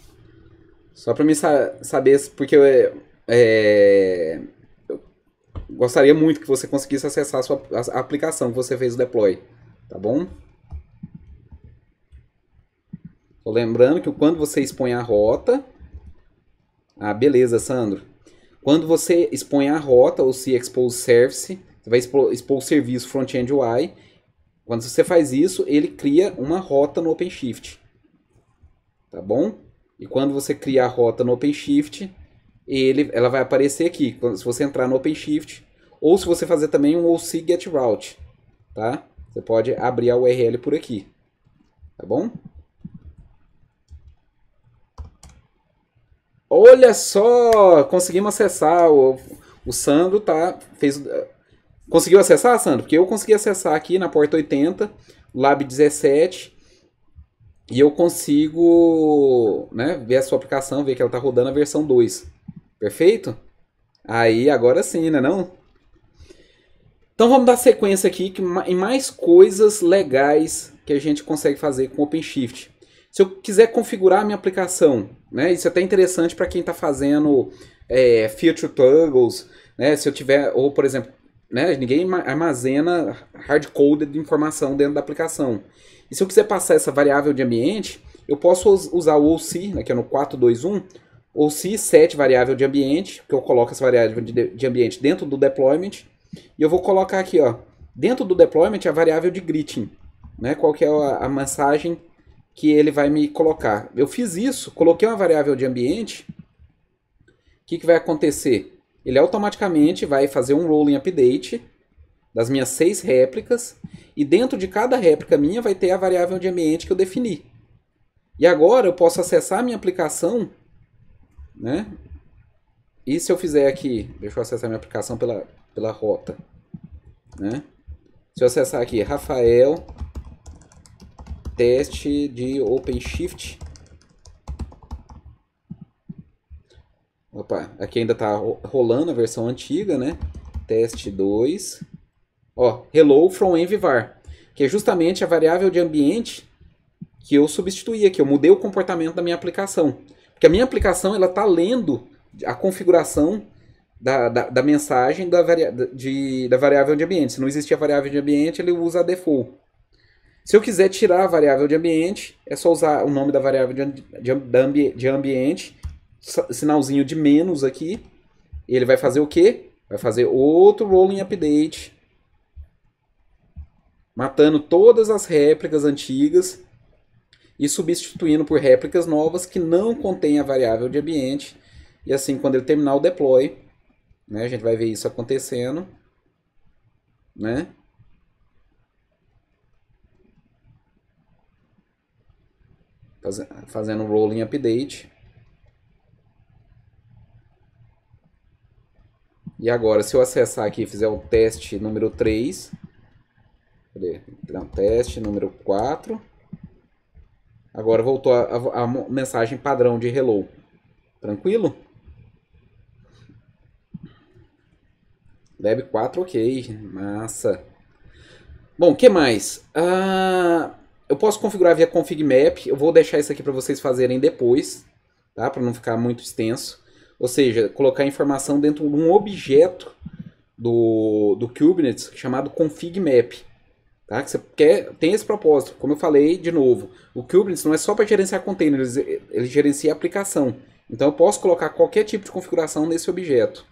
Só para me sa saber, porque eu, é, é, eu, gostaria muito que você conseguisse acessar a, sua, a, a aplicação que você fez o deploy, tá bom? Tô lembrando que quando você expõe a rota... Ah, beleza, Sandro. Quando você expõe a rota, ou se expose service, você vai expor, expor o serviço front-end UI. Quando você faz isso, ele cria uma rota no OpenShift tá bom? E quando você criar a rota no OpenShift, ele, ela vai aparecer aqui, se você entrar no OpenShift, ou se você fazer também um OC get route, tá? Você pode abrir a URL por aqui, tá bom? Olha só, conseguimos acessar, o, o Sandro tá, fez, eh, conseguiu acessar, Sandro? Porque eu consegui acessar aqui na porta 80, Lab 17, e eu consigo né, ver a sua aplicação, ver que ela está rodando a versão 2. Perfeito? Aí agora sim, né não? Então vamos dar sequência aqui em mais coisas legais que a gente consegue fazer com OpenShift. Se eu quiser configurar a minha aplicação, né, isso é até interessante para quem está fazendo é, feature toggles, né, se eu tiver, ou por exemplo, né, ninguém armazena hardcoded informação dentro da aplicação. E se eu quiser passar essa variável de ambiente, eu posso usar o OC, aqui né, é no 421, OC set variável de ambiente, que eu coloco essa variável de, de ambiente dentro do deployment, e eu vou colocar aqui, ó, dentro do deployment a variável de greeting, né, qual que é a, a mensagem que ele vai me colocar. Eu fiz isso, coloquei uma variável de ambiente, o que, que vai acontecer? Ele automaticamente vai fazer um rolling update das minhas seis réplicas, e dentro de cada réplica minha vai ter a variável de ambiente que eu defini. E agora eu posso acessar a minha aplicação, né? E se eu fizer aqui, deixa eu acessar minha aplicação pela, pela rota, né? Se eu acessar aqui, Rafael, teste de OpenShift. Opa, aqui ainda está rolando a versão antiga, né? Teste 2. Ó, hello from envivar, que é justamente a variável de ambiente que eu substituí aqui. Eu mudei o comportamento da minha aplicação. Porque a minha aplicação ela está lendo a configuração da, da, da mensagem da, varia, de, da variável de ambiente. Se não existia variável de ambiente, ele usa a default. Se eu quiser tirar a variável de ambiente, é só usar o nome da variável de, ambi, de ambiente, sinalzinho de menos aqui. Ele vai fazer o quê? Vai fazer outro rolling update matando todas as réplicas antigas e substituindo por réplicas novas que não contêm a variável de ambiente. E assim, quando ele terminar o deploy, né, a gente vai ver isso acontecendo, né? Fazendo rolling update. E agora, se eu acessar aqui e fizer o teste número 3, Cadê? Então, teste número 4. Agora voltou a, a, a mensagem padrão de hello. Tranquilo? Lab 4, ok. Massa. Bom, o que mais? Ah, eu posso configurar via config map. Eu vou deixar isso aqui para vocês fazerem depois, tá? Para não ficar muito extenso. Ou seja, colocar informação dentro de um objeto do, do Kubernetes chamado config map. Tá? Que você quer, tem esse propósito. Como eu falei de novo, o Kubernetes não é só para gerenciar containers, ele, gerencia a aplicação. Então eu posso colocar qualquer tipo de configuração nesse objeto.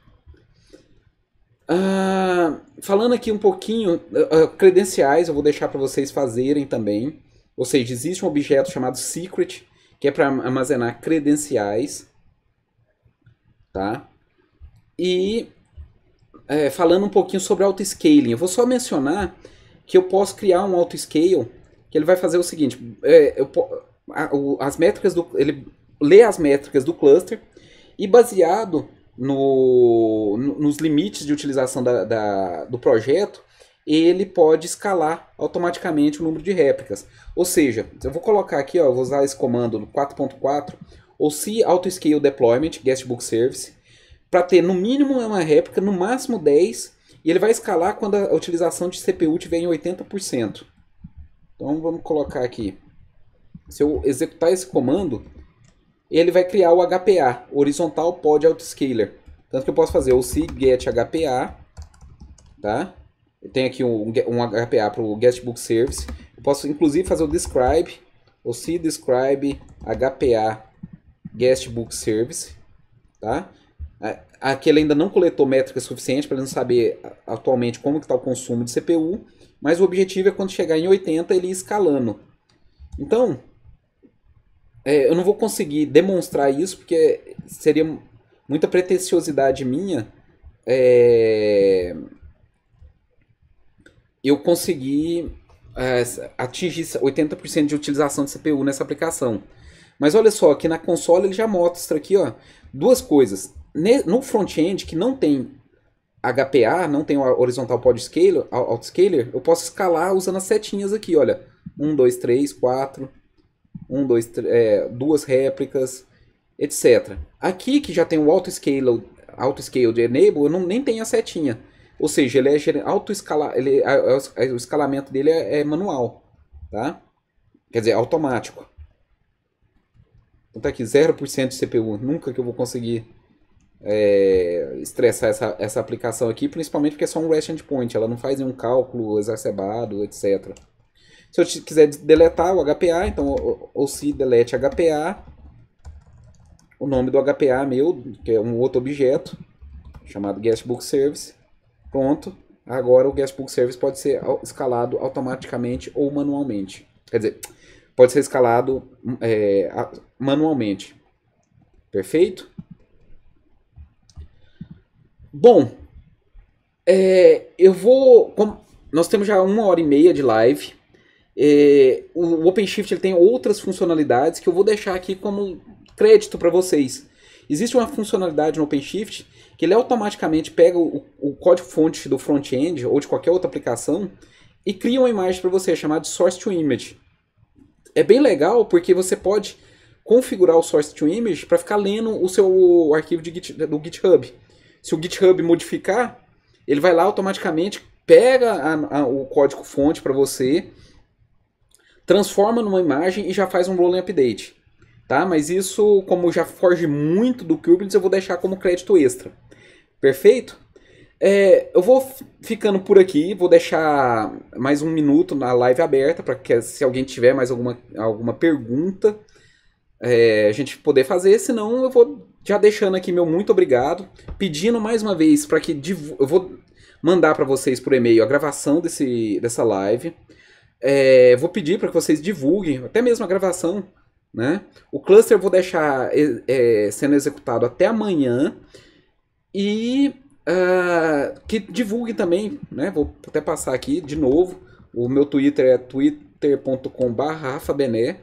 Ah, falando aqui um pouquinho, ah, ah, credenciais eu vou deixar para vocês fazerem também. Ou seja, existe um objeto chamado secret, que é para armazenar credenciais. Tá? E é, falando um pouquinho sobre auto-scaling, eu vou só mencionar que eu posso criar um auto-scale, que ele vai fazer o seguinte, é, eu, a, o, as métricas do, ele lê as métricas do cluster e baseado no, no nos limites de utilização da, da, do projeto, ele pode escalar automaticamente o número de réplicas. Ou seja, eu vou colocar aqui, ó, vou usar esse comando 4.4, ou se auto-scale deployment, guestbook service, para ter no mínimo uma réplica, no máximo 10, e ele vai escalar quando a utilização de CPU tiver em 80%. Então vamos colocar aqui. Se eu executar esse comando, ele vai criar o HPA, Horizontal Pod Autoscaler. Tanto que eu posso fazer o C get HPA, tá? Eu tenho aqui um, um HPA para o Guestbook Service. Eu posso inclusive fazer o describe, o C describe HPA Guestbook Service, tá? É, Aqui ele ainda não coletou métricas suficientes para não saber atualmente como está o consumo de CPU, mas o objetivo é quando chegar em 80 ele ir escalando. Então, é, eu não vou conseguir demonstrar isso porque seria muita pretensiosidade minha é, eu conseguir é, atingir 80% de utilização de CPU nessa aplicação. Mas olha só, aqui na console ele já mostra aqui, ó, duas coisas. No front-end, que não tem HPA, não tem o horizontal pod scaler, autoscaler, eu posso escalar usando as setinhas aqui, olha. 1, 2, 3, 4, 1, 2, 3, é, duas réplicas, etc. Aqui que já tem o auto auto -scale de enable, eu não, nem tenho a setinha. Ou seja, ele é auto escalar o escalamento dele é, é manual, tá? Quer dizer, automático. Então tá aqui, 0% de CPU. Nunca que eu vou conseguir é, estressar essa, essa aplicação aqui, principalmente porque é só um REST endpoint, ela não faz nenhum cálculo exacerbado, etc. Se eu quiser deletar o HPA, então ou, ou se delete HPA, o nome do HPA é meu, que é um outro objeto, chamado guestbook service, pronto. Agora o guestbook service pode ser escalado automaticamente ou manualmente. Quer dizer, pode ser escalado hum, é, manualmente. Perfeito? Bom, é, eu vou. nós temos já uma hora e meia de live. É, o OpenShift ele tem outras funcionalidades que eu vou deixar aqui como crédito para vocês. Existe uma funcionalidade no OpenShift que ele automaticamente pega o, o código-fonte do front-end ou de qualquer outra aplicação e cria uma imagem para você chamada Source to Image. É bem legal porque você pode configurar o source to image para ficar lendo o seu arquivo Git, do GitHub. Se o GitHub modificar, ele vai lá automaticamente, pega a, a, o código fonte para você, transforma numa imagem e já faz um rolling update. Tá? Mas isso, como já forge muito do Kubernetes, eu vou deixar como crédito extra. Perfeito? É, eu vou ficando por aqui, vou deixar mais um minuto na live aberta para que se alguém tiver mais alguma, alguma pergunta, é, a gente poder fazer, senão eu vou já deixando aqui meu muito obrigado, pedindo mais uma vez para que eu vou mandar para vocês por e-mail a gravação desse, dessa live. É, vou pedir para que vocês divulguem, até mesmo a gravação, né? O cluster eu vou deixar é, é sendo executado até amanhã e uh, que divulguem também, né? Vou até passar aqui de novo. O meu Twitter é twitter.com/rafabené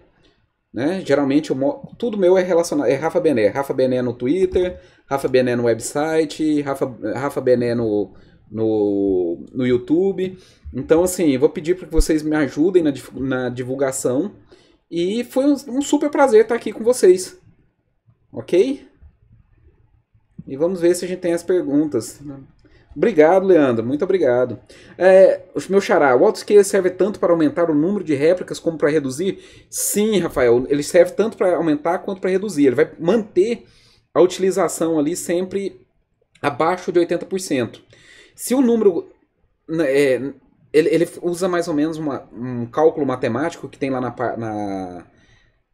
né? Geralmente, tudo meu é relacionado. É Rafa Bené. Rafa Bené no Twitter, Rafa Bené no website, Rafa, Rafa Bené no, no, no YouTube. Então, assim, vou pedir para que vocês me ajudem na, na divulgação. E foi um, um super prazer estar aqui com vocês. Ok? E vamos ver se a gente tem as perguntas. Obrigado, Leandro. Muito obrigado. É, meu xará, o autoscaler serve tanto para aumentar o número de réplicas como para reduzir? Sim, Rafael. Ele serve tanto para aumentar quanto para reduzir. Ele vai manter a utilização ali sempre abaixo de 80%. Se o número... Né, é, ele, ele, usa mais ou menos uma, um cálculo matemático que tem lá na, na,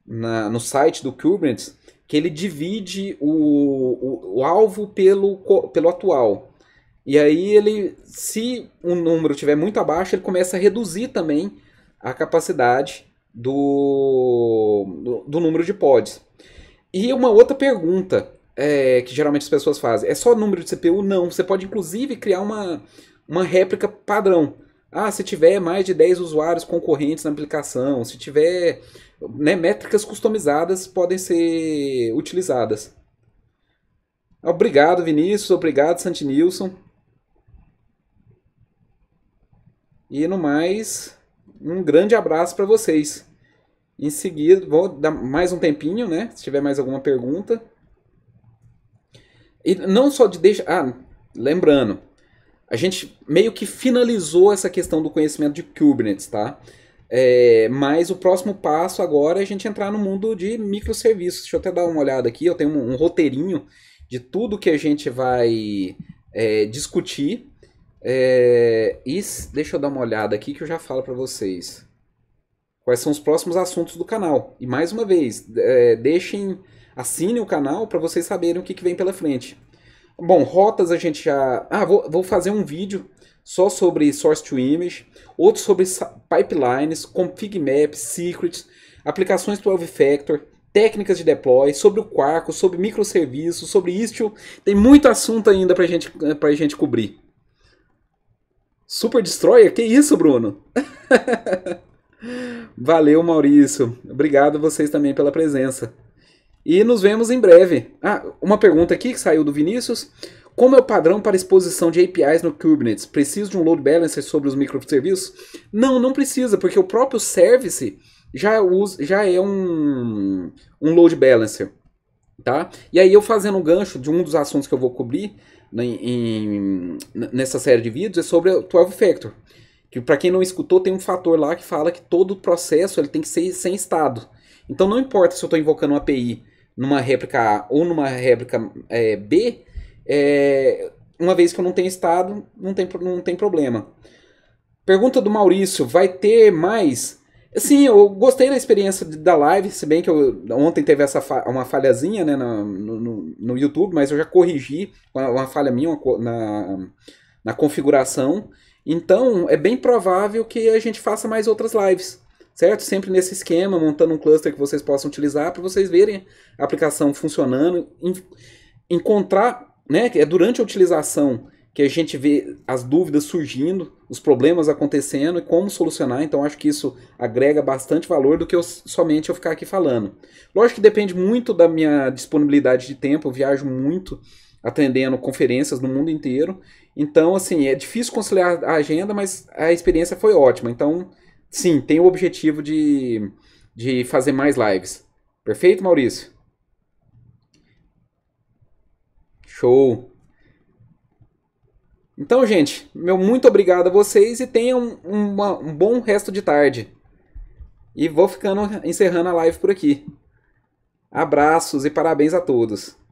na, no site do Kubernetes, que ele divide o, o, o alvo pelo, pelo atual. E aí ele, se o número estiver muito abaixo, ele começa a reduzir também a capacidade do, do, do número de pods. E uma outra pergunta é, que geralmente as pessoas fazem, é só número de CPU? Não, você pode inclusive criar uma, uma réplica padrão. Ah, se tiver mais de 10 usuários concorrentes na aplicação, se tiver né, métricas customizadas podem ser utilizadas. Obrigado, Vinícius. Obrigado, Santinilson. E no mais, um grande abraço para vocês. Em seguida, vou dar mais um tempinho, né? Se tiver mais alguma pergunta. E não só de deixar. Ah, lembrando, a gente meio que finalizou essa questão do conhecimento de Kubernetes, tá? É, mas o próximo passo agora é a gente entrar no mundo de microserviços. Deixa eu até dar uma olhada aqui, eu tenho um, um roteirinho de tudo que a gente vai é, discutir é, isso, deixa eu dar uma olhada aqui que eu já falo para vocês. Quais são os próximos assuntos do canal. E mais uma vez, é, deixem, assinem o canal para vocês saberem o que, que, vem pela frente. Bom, rotas a gente já... Ah, vou, vou fazer um vídeo só sobre Source to Image, outro sobre pipelines, config maps, secrets, aplicações 12 factor, técnicas de deploy, sobre o Quarko, sobre microserviços, sobre Istio. Tem muito assunto ainda para gente, a gente cobrir. Super Destroyer? Que isso, Bruno? [laughs] Valeu, Maurício. Obrigado a vocês também pela presença. E nos vemos em breve. Ah, uma pergunta aqui que saiu do Vinícius. Como é o padrão para exposição de APIs no Kubernetes? Preciso de um load balancer sobre os microserviços? Não, não precisa, porque o próprio service já, usa, já é um, um load balancer. Tá? E aí eu fazendo um gancho de um dos assuntos que eu vou cobrir, né, em, nessa série de vídeos é sobre o 12 Factor. Que para quem não escutou, tem um fator lá que fala que todo o processo ele tem que ser sem estado. Então não importa se eu estou invocando uma API numa réplica A ou numa réplica é, B, é, uma vez que eu não tenho estado, não tem, não tem problema. Pergunta do Maurício, vai ter mais Sim, eu gostei da experiência da live, se bem que eu, ontem teve essa fa uma falhazinha né, no, no, no, YouTube, mas eu já corrigi uma, falha minha uma, na, na configuração. Então, é bem provável que a gente faça mais outras lives, certo? Sempre nesse esquema, montando um cluster que vocês possam utilizar para vocês verem a aplicação funcionando, em, encontrar, né? É durante a utilização que a gente vê as dúvidas surgindo, os problemas acontecendo e como solucionar. Então acho que isso agrega bastante valor do que eu, somente eu ficar aqui falando. Lógico que depende muito da minha disponibilidade de tempo, eu viajo muito atendendo conferências no mundo inteiro. Então, assim, é difícil conciliar a agenda, mas a experiência foi ótima. Então, sim, tem o objetivo de, de fazer mais lives. Perfeito, Maurício? Show! Então, gente, meu muito obrigado a vocês e tenham um, uma, um bom resto de tarde. E vou ficando encerrando a live por aqui. Abraços e parabéns a todos.